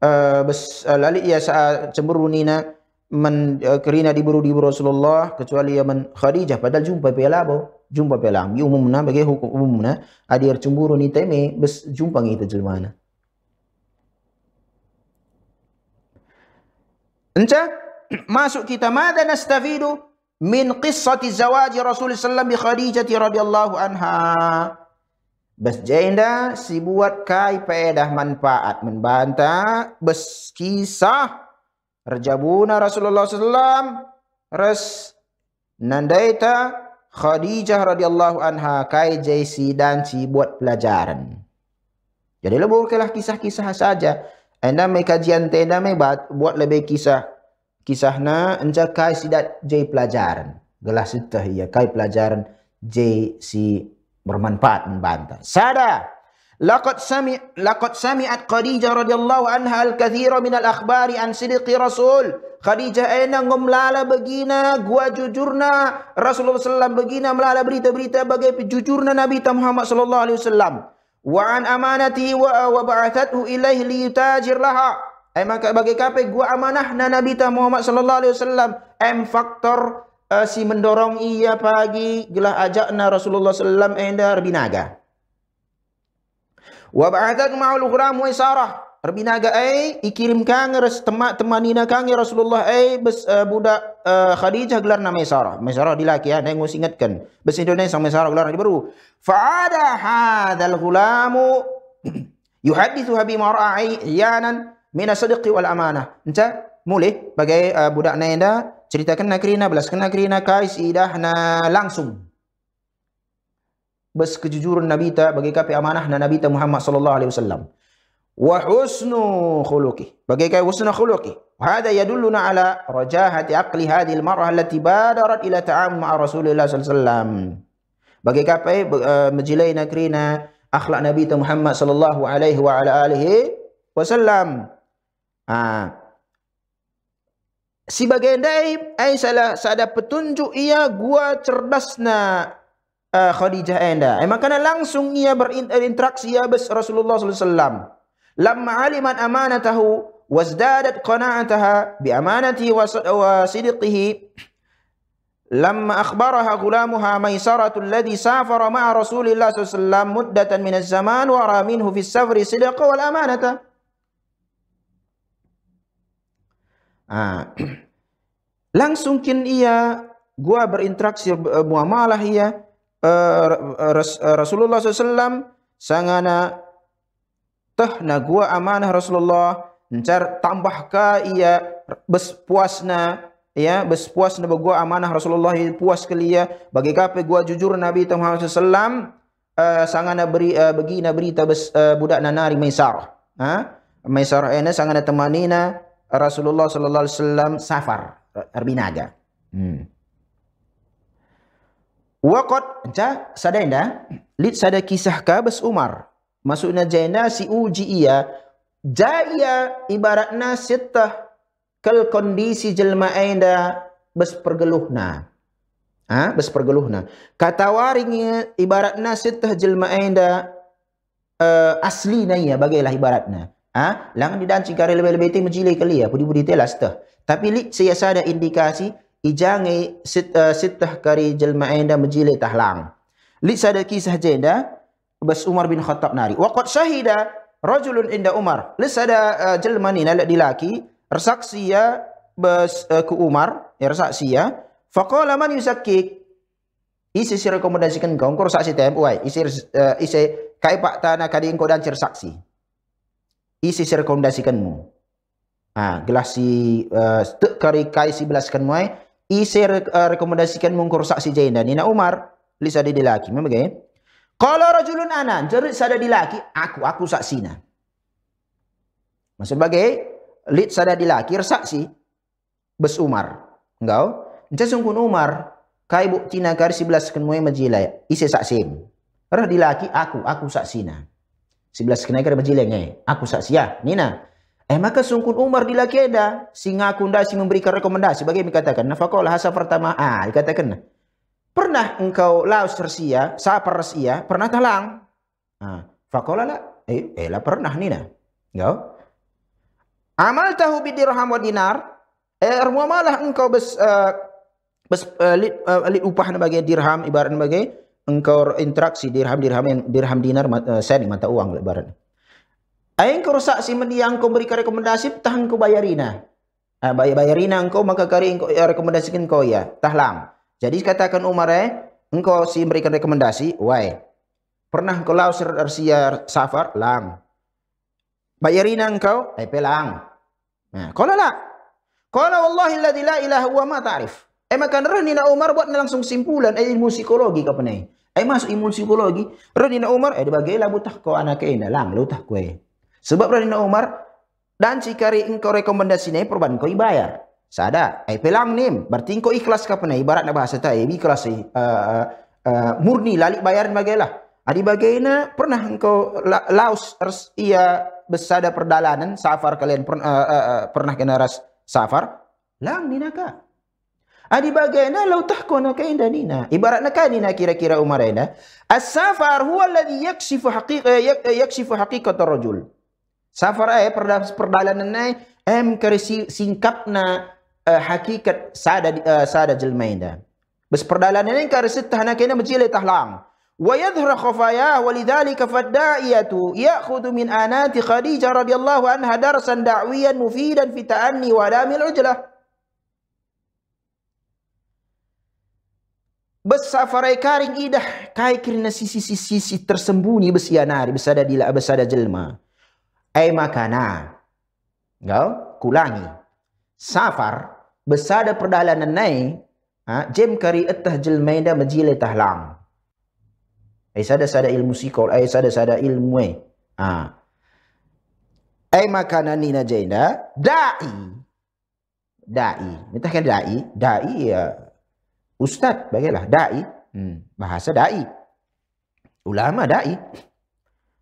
uh, bes, uh, lalu ia sa cemburu nina men uh, kerina diburu diburu Rasulullah kecuali ia man Khadijah padahal jumpa pelabo jumpa pelam bi umumna bagi hukum umumna adir cemburu ni teme bes jumpa ngi itu jumana Entah. masuk kita mada nastafidu min qissati zawaji Rasul sallam di Khadijah radhiyallahu anha bes jenda si buat kai pedah manfaat membanta bes kisah rajabuna Rasulullah sallam res nandaita Khadijah radhiyallahu anha kai JC dan si buat pelajaran. Jadi lebih lah kisah-kisah saja. Anda mai kajian tenda mai buat lebih kisah. Kisahna anja kai sidat J pelajaran. Gelah setah ya kai pelajaran J si bermanfaat membantu. Sada. Laqad sami laqad sami'at Khadijah radhiyallahu anha al-kathira min al-akhbari an sidqi Rasul. Khadijah ena eh, ngomlala begina gua jujurna Rasulullah sallam begina melala berita-berita bagai jujurna Nabi Muhammad sallallahu alaihi wasallam. Wa an amanati wa wa ba'athathu ilaihi liyutajir laha. Ai eh, maka bagai kape gua amanah na Nabi Muhammad sallallahu alaihi wasallam. Em faktor uh, si mendorong ia pagi gelah ajakna Rasulullah sallam endar binaga. Wa ba'athat ma'ul ghuram wa isarah. Rabbina ga ai ikirimkan ras temak temanina kang ya Rasulullah ai bes, uh, budak uh, Khadijah gelar nama Sarah. Nama Sarah dilaki ya, ada yang Bes Indonesia nama Sarah gelar baru. Fa ada hadzal ghulamu yuhaddithu bi mar'ai yanan min as-sidq wal amanah. Enta mulih bagai uh, eh, budak nenda ceritakan nakrina belas kena krina kais idah na langsung. Bes kejujuran Nabi ta bagai kape amanah na Nabi ta Muhammad sallallahu alaihi wasallam wa husnu khuluqi bagaikan husnu khuluqi hadha yadulluna ala rajahati aqli hadhihi almar'ah allati badarat ila ta'am ma rasulillah sallallahu alaihi wasallam bagaikan apa eh, eh majlai nakrina akhlak nabi Muhammad sallallahu alaihi wa ala alihi wasallam ha si bagendai ai salah sada petunjuk ia gua cerdasna uh, Khadijah anda. Eh, makanya langsung ia berinteraksi eh, ia bers Rasulullah sallallahu alaihi wasallam. لما علمت أمانته وازدادت قناعتها بأمانته وصدقه لما أخبرها غلامها ميسرة الذي سافر مع رسول الله صلى الله عليه وسلم مدة من الزمان ورى منه في السفر صدق والأمانة ah. langsung kin ia gua berinteraksi muamalah eh, ia eh, الله Rasulullah SAW sangana Tuh na gua amanah Rasulullah. mencar tambahka ia bespuasna. Ya, bespuas na gua amanah Rasulullah. Ia puas ke ia. Bagi kapa gua jujur Nabi Muhammad SAW. Uh, eh, sangat nak beri uh, bagi nak berita bes, uh, eh, budak nanari Maisar. Ha? Maisar ini sangat nak temani na Rasulullah sallallahu alaihi wasallam safar Arbinaga. Hmm. Waqat ja sadain dah. Lid sada kisah ka Umar Maksudnya Uji uji'iya. E, Jaya ibaratna setah kel kondisi jelma'ainda bespergeluhna. Ha? Bespergeluhna. Kata waringnya ibaratna setah jelma'ainda uh, e, asli naya bagailah ibaratna. Ha? Lang di dan cikari lebih-lebih itu menjilai kali ya. pudi pudi telah setah. Tapi li saya ada indikasi ijangai setah kari jelma'ainda menjilai tahlang. Lik saya ada kisah jainda. Bas Umar bin Khattab nari. Waqad syahida rajulun inda Umar. ada uh, eh, jelmani nalak dilaki. Ersaksi ya bas uh, eh, ku Umar. Ya, Ersaksi ya. Faqala man yusakik. Isi si rekomendasikan kau. Kau saksi tem. Uai. Isi, uh, isi kai pak tanah kadi engkau dan cer saksi. Isi si rekomendasikanmu. Ha, gelas si uh, tuk kari kai si belaskan muai. Isi uh, rekomendasikan mengkursak si jain dan Umar. Lisa di dilaki. Memang okay? Kalau rajulun ana, jerit sada laki, aku aku saksina. Maksud bagai lid sada laki saksi Bes Umar. engkau. enca sungkun Umar kai bu tina kar 11 kenmu majilai, isi saksi. Rah dilaki aku aku saksina. 11 kenai kar majilai ngai, eh, aku saksi ya, ah, nina. Eh maka sungkun Umar dilaki ada, singa kunda si memberikan rekomendasi bagai mikatakan, nafaqalah hasa pertama, ah dikatakan. Nah pernah engkau laus rasia, sah persia pernah talang? Ha, fakola la, eh, eh, lah pernah ni nah. Ya. Amal tahu bidirham wa dinar, eh rumah malah engkau bes, eh, bes eh, lit, uh, lit upah bagi dirham ibarat bagi engkau interaksi dirham dirham yang dirham dinar sen mata uang lah ibarat. Ayo engkau rusak si media yang kau berikan rekomendasi, tahan kau bayarina. bayarina engkau maka kari engkau rekomendasikan kau ya, tahlam. Jadi katakan Umar eh, engkau si memberikan rekomendasi, why? Pernah kau lausir arsia safar? Lang. Bayarina engkau? Eh, pelang. Nah, kalau lah. Kalau Allah illadhi la ilaha huwa ma ta'rif. Eh, maka Rahnina Umar buat langsung simpulan. Eh, ilmu psikologi kapan ni? Eh, masuk ilmu psikologi. Rahnina Umar, eh, dibagi lah butah kau anak ini. Lang, lutah lah kau eh. Sebab Rahnina Umar, dan jika engkau rekomendasi ni, perban kau ibayar. Eh, Sada. Ai pelang nim. Berarti ikhlas ke pernah. Ibarat nak bahasa tak. ikhlas. Uh, eh, uh, eh, eh, murni lalik bayar bagailah. Adi bagaina pernah engkau la, laus ras ia besada perdalanan. Safar kalian per, uh, uh, uh, pernah kena ras safar. Lang ni naka. Adi bagaina lau tah kau naka indah ni na. Ibarat naka ni kira-kira umar ini. As-safar huwa alladhi yaksifu haqiqa yak, yaksifu haqiqata rajul. Safar ay perdalanan ay em kare singkapna uh, hakikat sada uh, eh, sada jelmainda. Bes perdalan ini kan resit tahana kena berjilai tahlang. Wajahnya kafaya, walidalik fadaiyatu. Ia kudu min anat Khadijah radhiyallahu anha darasan dakwian mufidan wa damil ujlah. Bes safari karing idah kai kirna sisi sisi si tersembunyi besianari besada dila besada jelma. Ay makana. Gal, kulangi. Safar, besar da perdalanan nai ha jem kari atah jil maida majile tahlang ai sada sada ilmu sikol ai eh, sada sada ilmu ai eh. ha ai eh, makana ni na jainda ha? dai dai minta kan dai dai ya ustaz bagailah dai hmm. bahasa dai ulama dai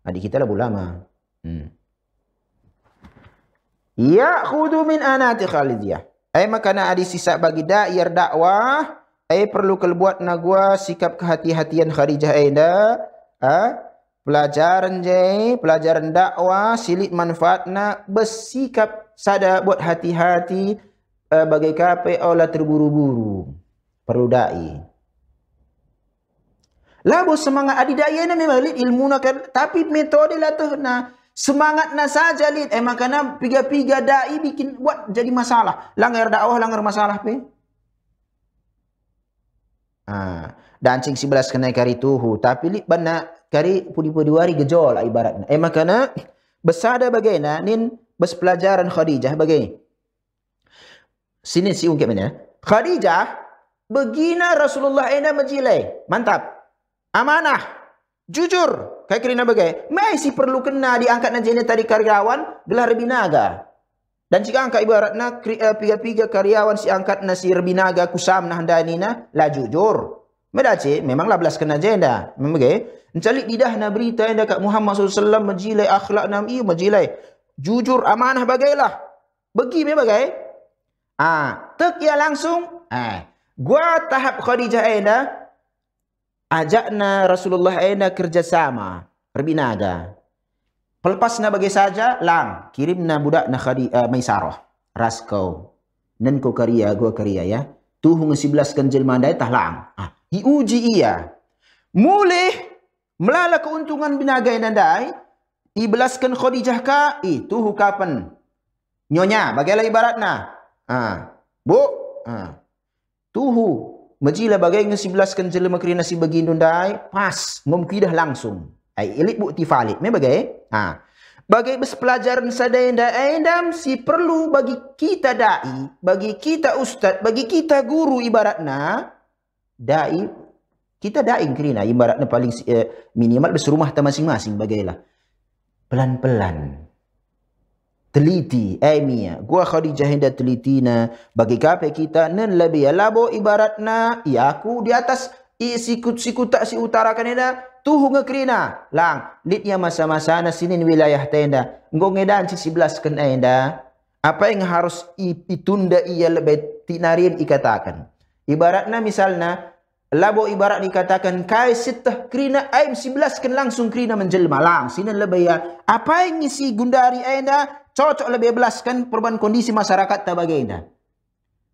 adik kita lah ulama hmm. ya khudu min anati khalidiyah Ai makana ada sisa bagi da'ir dakwah. Ai perlu kelbuat nagua sikap kehati-hatian kharijah ai da. Ah, ha? pelajaran je, pelajaran dakwah silit manfaatna bersikap sada buat hati-hati uh, ha, bagi kape ola terburu-buru. Perlu dai. Labu semangat adidaya dai ni memang ilmu nak kan? tapi metode lah tu nak. Semangat na saja lid. Eh, makanya piga-piga da'i bikin buat jadi masalah. Langgar dakwah, langgar masalah. Pe. Ha. Dan cing si belas kena kari tuhu. Tapi lid bana kari pudi-pudi wari gejol lah ibaratnya. Eh, makanya besada bagaimana nin bes pelajaran Khadijah bagai. Sini si ungkit mana. Khadijah begina Rasulullah ina majilai. Mantap. Amanah. Jujur. Kaya kerana bagai, masih perlu kena diangkat na jenis tadi karyawan, belah rebinaga. Dan jika angkat ibarat na, eh, piga-piga karyawan si angkat na si rebinaga kusam na handani na, la jujur. Mereka cik, memanglah belas kena jenda. Memang bagai, mencalik didah na berita yang dekat Muhammad SAW majilai akhlak na iu majilai. Jujur amanah bagailah. Begi memang bagai. Ah, tek langsung. Ah, gua tahap Khadijah ayah eh, ajakna Rasulullah aina kerjasama perbinada. Pelepas na bagi saja lang kirim na budak na khadi uh, Maisarah Raskau nan ko karya gua karya ya. Tuhu ng sebelas kanjil mandai tah lang. Ah, iuji ia. Mulih melala keuntungan binaga binagai nandai. Ibelaskan Khadijah ka i tuhu kapan nyonya bagai ibarat na. Ah, bu. Ah. Tuhu Majilah bagai ngasi belaskan jelema kerina si begindun dai pas ngom kidah langsung ai elit bukti falit me bagai eh? ha bagai bespelajaran sada yang endam eh, si perlu bagi kita dai bagi kita ustaz bagi kita guru ibaratna dai kita dai kerina ibaratna paling eh, minimal berserumah rumah masing-masing bagailah pelan-pelan teliti emia eh, eh. gua khadijah hendak teliti na bagi kape kita nen lebih labo ibaratna. na iaku di atas isi sikut siku tak si utara kanida tuh ngekrina lang litnya masa-masa na sini wilayah tenda ngong edan si sebelas kenenda apa yang harus ditunda ia lebih tinarin ikatakan ibaratna misalna labo ibarat dikatakan kai sitah krina aim 11 kan langsung krina menjelma lang sinan lebih ya apa yang isi gundari anda cocok lebih belaskan perubahan kondisi masyarakat tak bagaimana anda.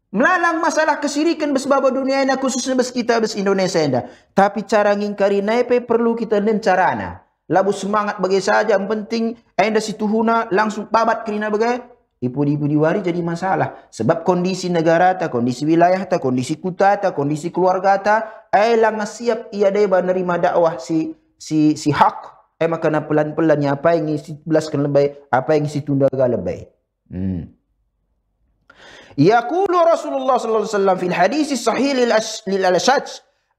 Melalang masalah kesirikan bersebab dunia anda, khususnya bersekitar kita, Indonesia anda. Tapi cara ngingkari naipe perlu kita dan cara anda. Labu semangat bagai saja, yang penting anda situhuna langsung babat kerina bagai. Ibu-ibu diwari jadi masalah. Sebab kondisi negara tak, kondisi wilayah tak, kondisi kota tak, kondisi keluarga tak. Ayla eh, ngasiap ia deba nerima dakwah si si si hak. Eh makanan pelan-pelan ni apa yang isi belaskan lebih, apa yang isi tunda agak lebih. Hmm. Yaqulu Rasulullah sallallahu alaihi wasallam fil hadis sahih lil Asad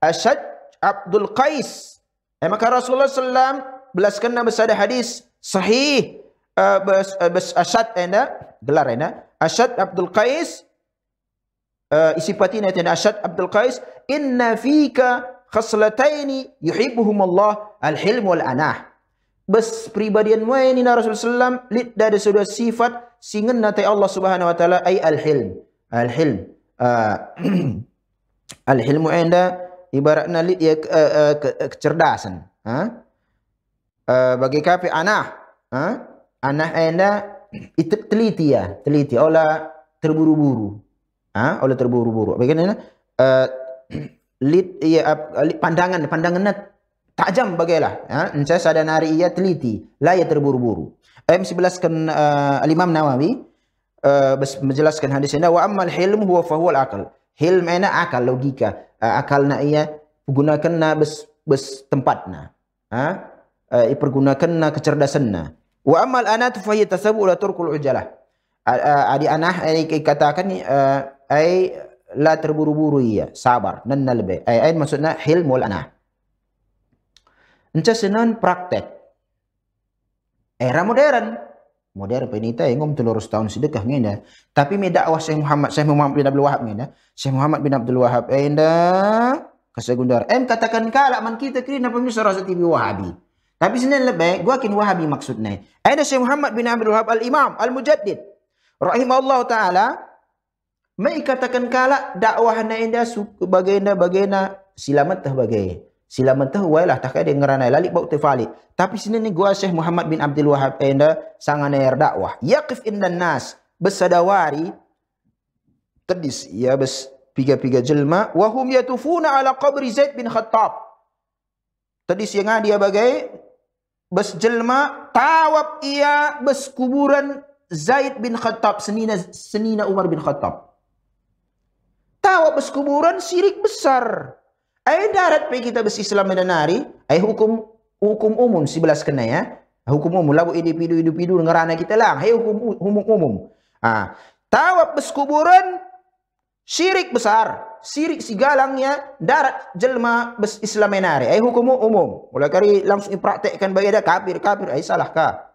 Asad Abdul Qais. Eh maka Rasulullah sallam belaskan nama sada hadis sahih bas Asad ana gelar eh, ana Asad Abdul Qais uh, isi patina eh, ana Asad Abdul Qais inna fika khaslataini yuhibbuhum Allah al-hilm wal anah. Bes pribadian wei ni Rasulullah sallam lid dari sudah sifat singen nate Allah Subhanahu wa taala ai al-hilm. Al-hilm. Ah, al-hilm anda ibaratna lid ya eh, eh, eh, kecerdasan. Ha? bagi kafi anah. Ha? Anah anda itu teliti ya, teliti. Olah terburu-buru. Ha? Olah terburu-buru. Bagaimana? Uh, lit ya pandangan pandangannya tajam bagailah ya ha? insa sadan hari ia teliti la ya terburu-buru ayat 11 kan uh, Imam Nawawi uh, menjelaskan hadis ini wa ammal hilm huwa fa huwa akal hilm ana akal logika uh, akal na ia gunakan na bes bes tempat na ha uh, ipergunakan na kecerdasan na wa ammal ana fa hiya tasawwur wa turkul ujalah uh, uh, adi anah ini uh, eh, katakan uh, ai la terburu-buru ia sabar nan nalbe ai eh, ai maksudna hilmul ana Encah senon praktek era modern modern penita yang ngom telur setahun sedekah ngene tapi me dakwah Syekh Muhammad Syekh Muhammad bin Abdul Wahab ngene Syekh Muhammad bin Abdul Wahab ende eh, kesegundar em katakan kala man kita kini pemirsa rasa TV Wahabi tapi senen lebih gua kin Wahabi maksudnya ende Syekh Muhammad bin Abdul Wahab al-Imam al-Mujaddid rahimallahu taala Mai katakan kalak dakwah na inda suku bagaina bagaina silamat tah bagai. Silamat tah wai tak ada dengar nai lalik bau tefalik. Tapi sini ni gua Syekh Muhammad bin Abdul Wahab inda eh, sangat nair dakwah. Yaqif inda nas besadawari kedis ya bes piga-piga jelma wahum yatufuna ala qabri Zaid bin Khattab. Tadi yang dia bagai bes jelma tawab ia bes kuburan Zaid bin Khattab senina senina Umar bin Khattab tawa beskuburan sirik besar. Ai darat pe kita besi Islam dan hari, ai hukum hukum umum sebelas kena ya. Hukum umum lagu individu-individu ngerana kita lang, Hai hukum umum. umum. Ha. Tawa berkuburan syirik besar. Syirik sigalangnya darat jelma bes Islam dan Ai hukum umum. Oleh kari langsung dipraktikkan bagi ha, ada kafir-kafir. Ai salah ka.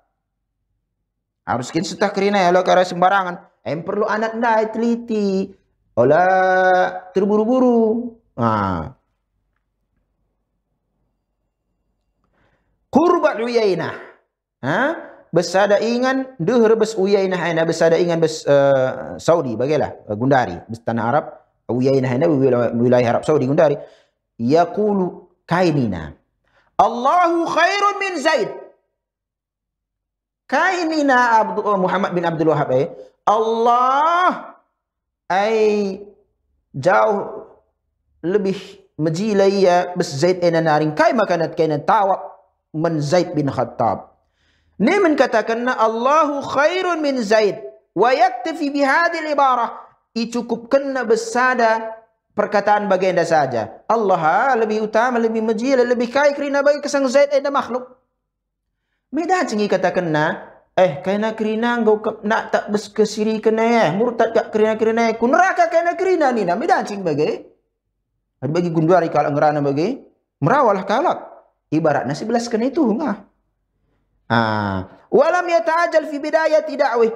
Harus kita setah kerina ya. Kalau kira sembarangan. Yang perlu anak anda teliti. Hola terburu-buru. Ha. Kurbat Uyainah. Ha? Besada ingan duhur bes Uyainah eh, ana besada ingan bes uh, Saudi bagailah uh, Gundari, bes tanah Arab. Uyainah ana wilayah Arab Saudi Gundari. Yaqulu kainina. Allahu khairun min Zaid. Kainina Abdul oh, Muhammad bin Abdul Wahab eh. Allah ai jauh lebih majilaiya bis Zaid ina naring kai makanat kena tawa man Zaid bin Khattab. Ni men katakan Allahu khairun min Zaid wa yaktifi bi hadhihi al-ibarah icukup kena besada perkataan baginda saja. Allah ha, lebih utama, lebih majil, lebih kai kerana bagi kesang Zaid ada makhluk. Mereka cengi katakan Eh, kena kerina engkau nak tak berkesiri kena ya. Eh? Murtad kat kerina-kerina. Eh? Ku neraka kena kerina ni. Nak medan cing bagi. Ada bagi gunduari kalau ngerana bagi. Merawalah kalak. Ibaratnya sebelas kena itu. Ngah. Ha. Walam ya ta'ajal fi bidayah tidak weh.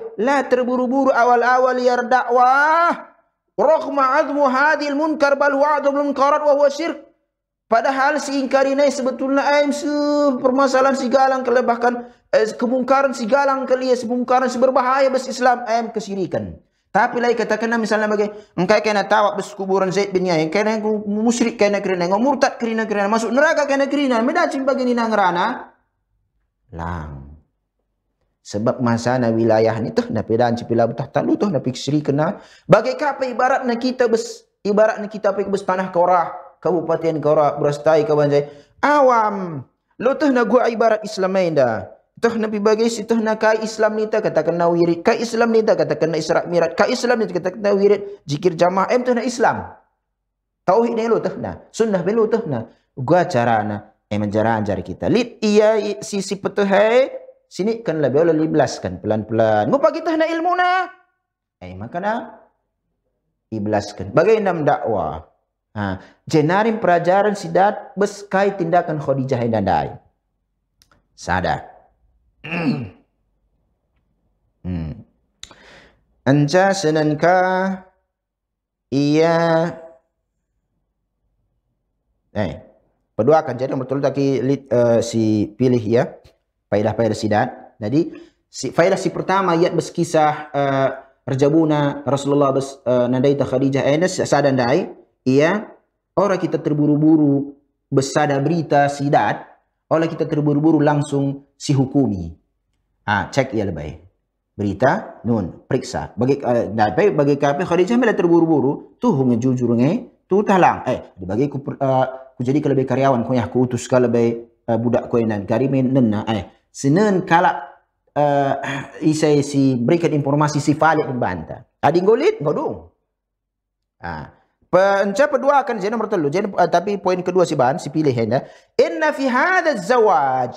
terburu-buru awal-awal yar dakwah. Rahma azmu hadil munkar bal wa'adul munkarat wa huwa syirk. Padahal si ingkari ini sebetulnya ayam permasalahan segalang kelebahkan eh, kemungkaran segalang kelia kemungkaran seberbahaya bagi Islam ayam kesirikan. Tapi lagi katakan lah misalnya bagai engkau kena tawak bes kuburan Zaid bin Yahya, kena musyrik kena kerana engkau murtad kerana kerana masuk neraka kena kerana mana medacin bagi ni nangrana. Lang. Sebab masa na wilayah ni tuh nak pedan cipila butah talu tuh nak pikir kena. Lah. Bagai kape ibarat na kita bes ibarat na kita pergi bes tanah korah kabupaten kora berastai kawan saya awam lo tuh nak gua ibarat Islam ni dah tuh nak bagi si tuh nak kai Islam ni tak kata kena wirid kai Islam ni tak kata kena isra mirat kai Islam ni kata kena wirid jikir jamaah em tuh nak Islam Tahu ini lo tuh nah sunnah belu tuh nah gua cara carana em jaran jari kita lit iya sisi petuh hai sini kan lebih oleh iblas kan pelan-pelan mu pagi tuh nak ilmu nah eh makana iblas kan bagai nam dakwah Ha, jenarin pelajaran sidat beskai tindakan Khadijah dan Dai. Sada. Hmm. hmm. Anja senanka ia eh berdua akan jadi betul tak uh, si pilih ya faedah faedah sidat. Jadi si faedah si pertama ayat berkisah uh, eh, Rajabuna Rasulullah bes, uh, nadaita Khadijah Ainas sadandai. dai ia, orang kita terburu-buru besar berita sidat orang kita terburu-buru langsung si hukumi ah ha, cek ya lebih berita nun periksa bagi uh, eh, dah baik bagi kafe Khadijah memang terburu-buru tu hung jujur ngai tu talang eh bagi aku uh, eh, ku jadi ke lebih karyawan kau yah aku utus ke lebih uh, budak ku nan karimin nenna eh senen kala uh, isai si berikan informasi si falik banta Ada ingolit, bodoh. Ha. ah Pencah berdua akan jadi nombor telur. Jadi, uh, tapi poin kedua si bahan, si pilihan. Ya. Inna fi hadha zawaj.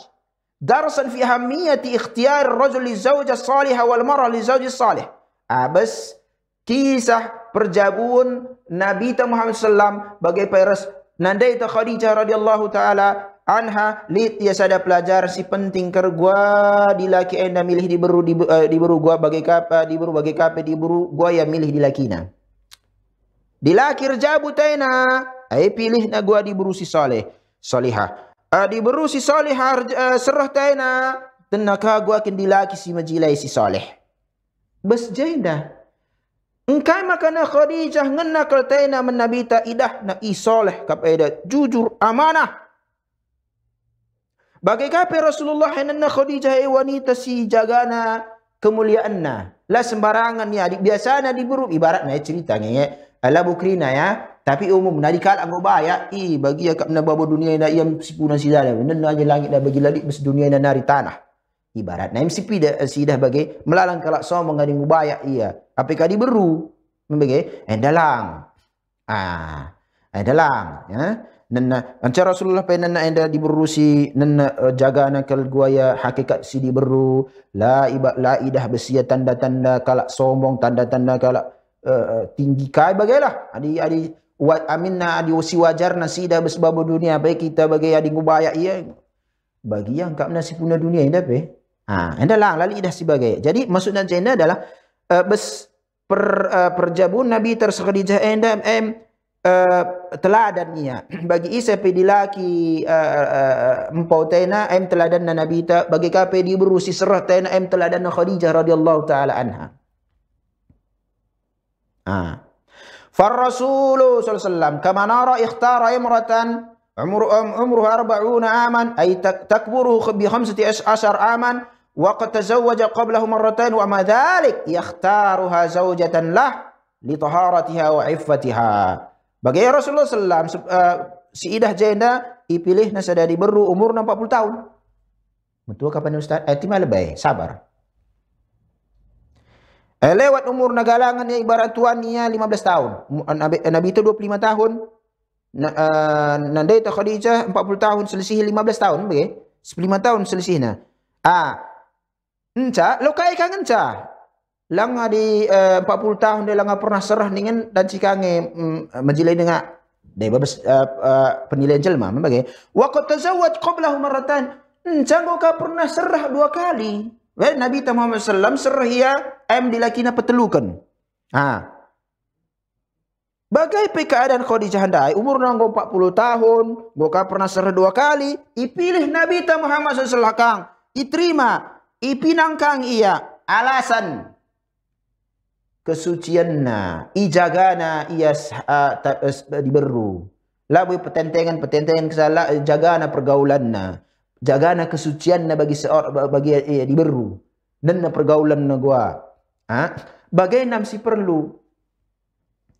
Darsan fi hamiyati ikhtiar rajul li zawja salihah wal marah li zawji salih. Abas kisah perjabun Nabi Muhammad SAW bagai peres. Nandai ta Khadijah radhiyallahu ta'ala anha lit ya sada pelajar si penting ker gua di laki enda milih di beru di, uh, eh, di beru gua bagai kapa eh, di beru bagai kapa di beru gua yang milih di lakina. na. Bila akhir jabu taina, ai pilih na gua di berusi soleh, soleha. A ah, diberusi soleha ah, serah taina, tenaka gua kin dilaki si majilai si soleh. Bas jainda. Engkai makana Khadijah ngena kaltaina menabita idah na isoleh kapeda jujur amanah. Bagai kape Rasulullah yang Khadijah ay wanita si jagana kemuliaanna. lah sembarangan ni adik biasa na diburu ibarat na cerita ngeyek ala bukrina ya tapi umum dari kal aku baya i bagi ya kat bawa dunia yang yang sipu nan sida dah benda aja langit dah bagi langit bes dunia dan nari tanah ibarat nah MCP dah eh, sidah bagi melalang kalak so mengadi mubaya iya Apa kadi beru membagi eh dalang ah eh dalang ya nenna anca Rasulullah pe nenna enda diberusi si. uh, jaga nak kelguaya hakikat si diberu la iba la idah besia ya, tanda-tanda kalak sombong tanda-tanda kalak uh, tinggi kai bagailah adi adi wa aminna adi usi wajar nasida sebab dunia baik kita bagi adi ngubah ayat ia bagi yang kat nasi puna dunia ini apa ha anda lah lali dah sebagai jadi maksud dan cena adalah uh, bes per uh, perjabun nabi tersekadija anda em uh, teladannya bagi isa pedilaki uh, uh, empau tena em teladan nabi ta bagi kape di berusi serah tena m teladan khadijah radhiyallahu taala anha Ha. Far Rasul sallallahu alaihi wasallam kama nara ikhtara imratan umru um, umruha 40 aman ay takburu bi 15 aman wa qad tazawwaja qablahu marratayn wa ma dhalik yakhtaruha zawjatan lah li taharatiha wa iffatiha. Bagi ya Rasulullah sallam uh, eh, si Idah Jaina ipilih nasada di beru umur 40 tahun. Mentua kapan ni ustaz? Eh timah lebih, sabar. Eh, lewat umur nagalangan yang ibarat tuan niya 15 tahun. Eh, Nabi, eh, Nabi itu 25 tahun. Na, uh, eh, itu Khadijah 40 tahun selisih 15 tahun. Okay? 15 tahun selisihnya. Ah, Nca, lo kaya kan nca. Langa di uh, 40 tahun dia langa pernah serah dengan dan cikangnya um, mm, menjilai dengan dia bebas uh, uh, penilaian jelma. Okay? Waktu tazawad qoblahu maratan. Nca, lo pernah serah Dua kali. Well, eh, Nabi Muhammad SAW serah ia am dilaki na petelukan. Ha. Bagai PKA dan Khadijah Handai, umur nanggo 40 tahun, buka pernah serah dua kali, ipilih Nabi Muhammad SAW selakang, iterima, ipinangkang ia, alasan. Kesucianna, ijagana ia uh, diberu. Labui petentengan-petentengan kesalah, jagana pergaulannya jagana kesucian na bagi seorang bagi eh, beru dan na pergaulan na gua. Ha? Bagai nam si perlu.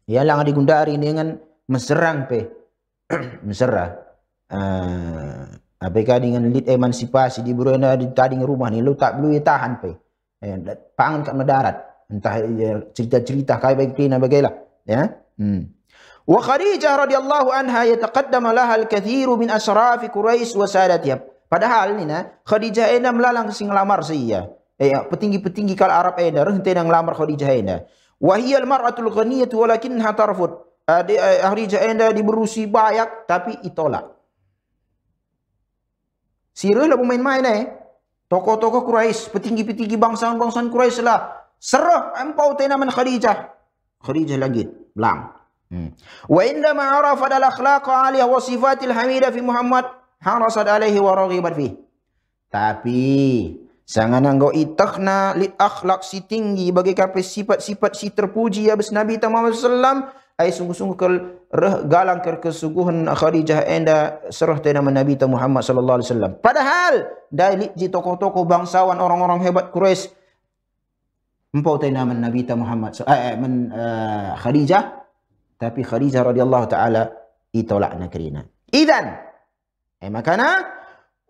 Ya lang digundari ni dengan meserang pe. Mesera. Uh, ha, apakah dengan lit emansipasi di beru na di tading rumah ni lu tak perlu ya tahan pe. Eh, pangan kat madarat. Entah cerita-cerita kai baik pina bagailah. Ya. Hmm. Wa Khadijah radhiyallahu anha yataqaddama laha al-kathiru min asrafi Quraisy wa sadatiyah. Padahal ni nah, eh, Khadijah ena melalang sing lamar si ya. Eh, petinggi-petinggi kal Arab ena eh, rentai nang lamar Khadijah ena. Wahia almaratul ghaniyah walakin hatarfut. Ade eh, Khadijah ena diberusi banyak tapi itolak. Sirah lah pemain main eh. Tokoh-tokoh Quraisy, petinggi-petinggi bangsa-bangsa Quraisy lah. Serah empau tena man Khadijah. Khadijah lagi belang. Hmm. Wa inna ma'arafa dal akhlaq aliyah wa sifatil hamidah fi Muhammad harasad alaihi wa raghibat fi. Tapi jangan engkau itakhna li akhlak si tinggi bagi kapi sifat-sifat si terpuji ya bes Nabi Muhammad sallallahu alaihi wasallam ai sungguh-sungguh kel reh galang ker kesungguhan Khadijah anda serah tena Nabi Muhammad sallallahu alaihi wasallam. Padahal dari ji tokoh-tokoh bangsawan orang-orang hebat Quraisy empau tena Nabi Muhammad so, eh, eh, men, uh, Khadijah tapi Khadijah radhiyallahu taala itulah nakrina. Iden. Eh, makana ha?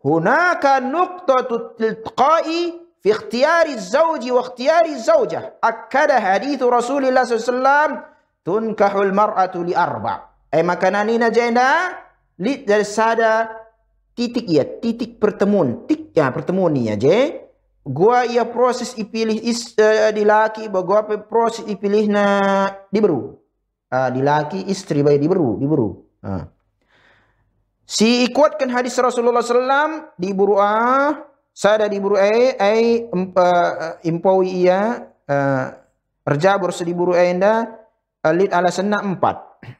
hunaka nuqtatu tilqai fi ikhtiyari zawji wa ikhtiyari zawjah. Akkada hadithu Rasulullah SAW tunkahul mar'atu li arba. Eh, makana ni najenda li sada titik ya, titik pertemuan. Titik ya, pertemuan ni ya, Gua ia proses ipilih is, eh, di laki, bagua proses ipilih na diberu. Uh, di laki, istri di beru, di beru. Ah. Si ikutkan hadis Rasulullah SAW di buruah. Sada di buruai. Ay eh, eh, impawi ia. kerja eh, bursa di buruai anda. Alit ala senak empat.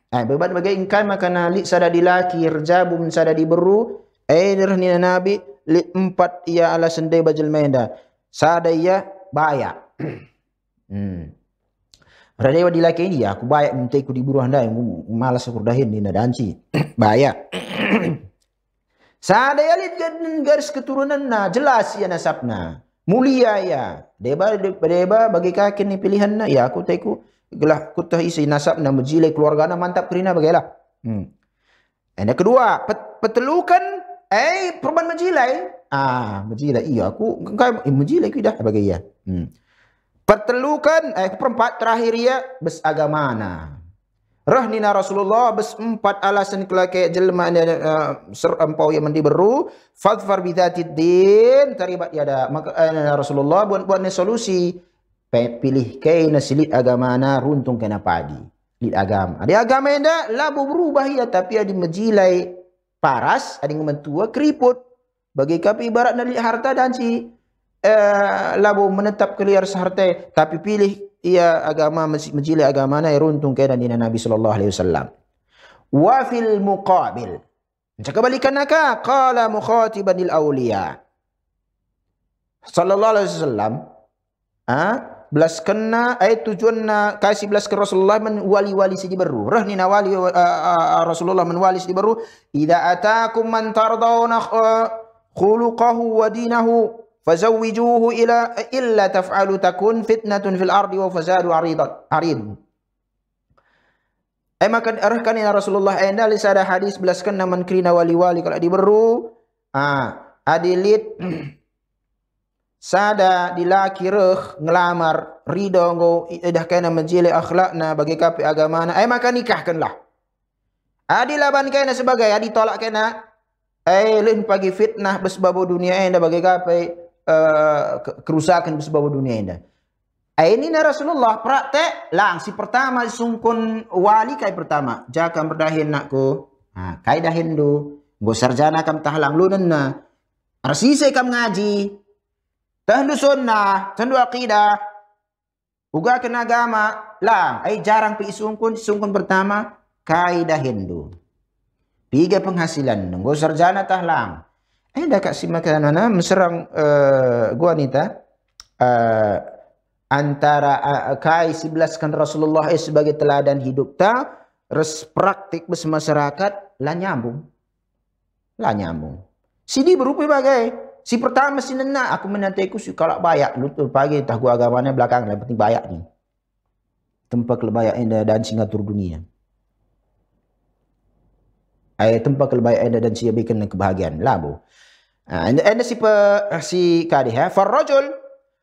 Eh berbat bagai ingkai maka alit sada di laki. Perja bumin sada di beru. Ay nirah nina nabi. Lit empat ia ala sendai bajal mainda. Sada ia bayak. Hmm. Rade di laki ini aku bayak minta ikut ibu anda yang malas aku dahin ini ada anci. Bayak. Sada lihat lid garis keturunan na jelas ya nasab na. Mulia ya. Deba deba bagi kaki ini pilihan na ya aku teku gelah kutah isi nasab na menjilai keluarga na mantap kerina bagailah. Hmm. Eh, yang kedua, petelukan eh perban menjilai. Ah, menjilai iya aku kau eh, menjilai bagai ya. Hmm. Pertelukan eh perempat terakhir ia besagama na. Rahnina Rasulullah bes empat alasan kelakai jelma ni uh, eh, serempau yang mandi beru. Fadfar bidatid din. Taribat yada. Maka uh, Rasulullah buat buat ni solusi. Pilih kai silit agama na runtung kena padi. Lid agama. Ada agama yang dah labu berubah ya. Tapi ada menjilai paras. Ada yang mentua keriput. Bagi kapi ibarat nalik harta dan si. Eh, labu menetap keliar seharta tapi pilih ia agama menjilai agama nai runtung ke dan dina Nabi sallallahu alaihi wasallam. Wa fil muqabil. Cakap balikan nak qala mukhatiban al awliya. Sallallahu alaihi wasallam ha belas kena ayat eh, tujuan na Kasi belas ke Rasulullah men wali wali sedi baru. Rah ni nawali uh, eh, Rasulullah men wali sedi baru. Ida ataku man tardau nak uh, wa dinahu fazawwijuhu ila illa taf'alu takun fitnatun fil ardi wa fazadu arid ai eh, maka arahkan ya rasulullah ai eh, dal ada hadis belaskan nama kerina wali wali kalau diberu ah adilit sada dilakirah ngelamar rido ngo idah eh, kena menjile akhlakna bagi kape agama na. ai maka nikahkanlah adilaban kena sebagai adi tolak kena ai lin pagi fitnah besbabu dunia ai bagi kape. Eh, kerusakan sebab dunia ini. Eh, ini ni Rasulullah praktek lang si pertama sungkun wali kai pertama. Jaga berdahin nak ku. Ha, kai dah Hindu. Go sarjana kam tahlang lu nan. Rasise kam ngaji. Tahlu sunnah, tahlu aqidah. Uga ken agama lang. Ai eh, jarang pi sungkun sungkun pertama kai dah Hindu. Tiga penghasilan nunggu sarjana tahlang. Eh, dah kat si makanan mana? Menserang uh, eh, gua wanita. Uh, eh, antara uh, kai si belaskan Rasulullah eh, sebagai teladan hidup ta. Res praktik bersemasyarakat. Lah nyambung. Lah nyambung. Si dia berupa bagai. Si pertama si nenak. Aku menanti aku si kalak bayak. Lu tu pagi tahu agamanya belakang. Lah, yang penting bayak ni. Tempat kelebayak indah dan singatur dunia. Ayat tempat kelebayak indah dan siap bikin kebahagiaan. labu. Ha, ini si pe si kadi ha. Farrajul,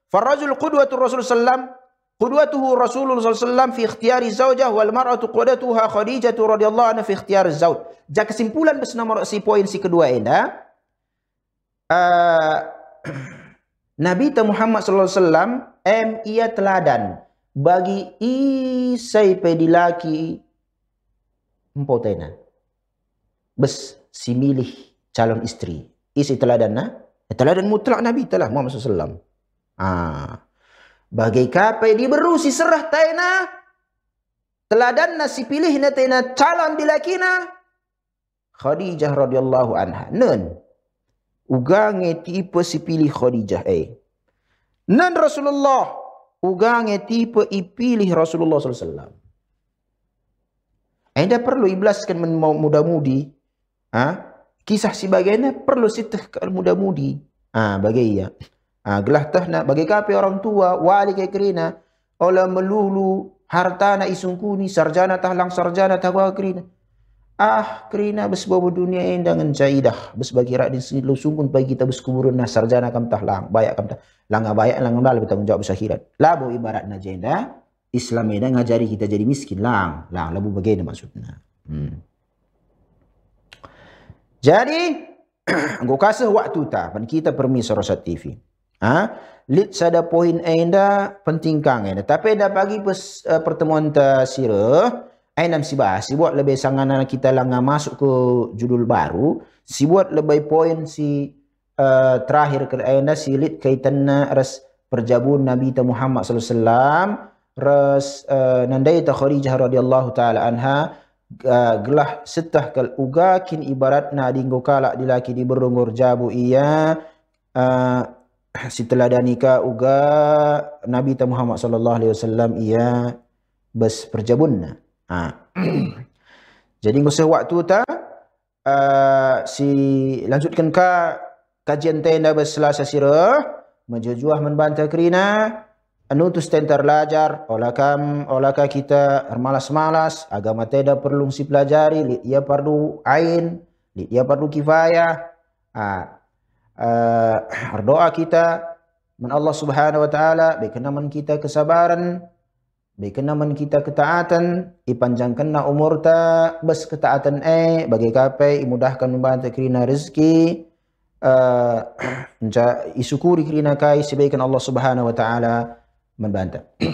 farrajul qudwatul Rasul sallam, قدوته رسول الله صلى الله عليه وسلم في اختيار الزوجة والمرأة قدوتها خديجة رضي الله عنها في اختيار الزوج. جا kesimpulan بس نمر سي بوين سي كدوا إنا. نبي تا محمد صلى الله عليه وسلم ام ايا تلادان bagi isai pedilaki empotena. بس سي ميلي calon istri isi teladan nah ha? eh? teladan mutlak nabi telah Muhammad sallam ah ha. bagi kapai diberu si serah taina teladan nasi pilih na taina calon dilakina khadijah radhiyallahu anha nun ugang tipe si pilih khadijah eh nun rasulullah ugang tipe ipilih rasulullah sallallahu alaihi wasallam Anda eh, perlu iblaskan muda-mudi. Ha? kisah si bagainya perlu sitah ke muda-mudi. Ah ha, bagai ya. Ah ha, gelah nak bagai kape orang tua wali ke kerina ola melulu harta nak isungkuni sarjana tah lang sarjana tah tahwa kerina. Ah kerina besbabu dunia ini dengan ngencaidah besbagi rakyat di sini lusungkun bagi kita beskuburun nah sarjana kam tahlang banyak kam tah langa bayak langa malah bertanggung jawab besakhirat. Labu ibarat najenda Islam ini ngajari kita jadi miskin lang lang labu bagai maksudnya. Hmm. Jadi, aku kasih waktu tak, pen kita permi Rosat TV. Ha? Lid sada poin ainda penting kang Tapi dah pagi pers, uh, pertemuan ta sira, ainda si bahas, si buat lebih sangat kita langgan masuk ke judul baru, si buat lebih poin si uh, terakhir ke ainda si lid kaitan na ras perjabun Nabi ta Muhammad sallallahu alaihi wasallam ras uh, eh, nandai ta Khadijah radhiyallahu taala anha Ah, gelah setah kal uga kin ibarat na dinggo kala di laki di berungur jabu ia uh, ah, si teladanika uga Nabi Muhammad sallallahu alaihi wasallam ia bes perjabun Ha. Ah. Jadi ngose waktu ta uh, si lanjutkan ka kajian tenda bes selasa sirah menjujuah menbantah kerina Anu tu stand terlajar, olah kam, olah kah kita malas-malas, agama teda perlu si pelajari, li dia perlu ain, li dia perlu kifayah. Ha. Uh, berdoa kita, men Allah subhanahu wa ta'ala, bekena men kita kesabaran, bekena men kita ketaatan, ipanjangkan na umur ta, bes ketaatan eh, bagi kape, imudahkan membantu kerina rezeki, uh, eh, isukuri kerina kai, sebaikkan Allah subhanahu wa ta'ala, membantah.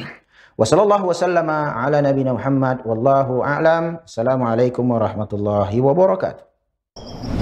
Wassallallahu wasallam ala Nabi Muhammad wallahu a'lam. Assalamualaikum warahmatullahi wabarakatuh.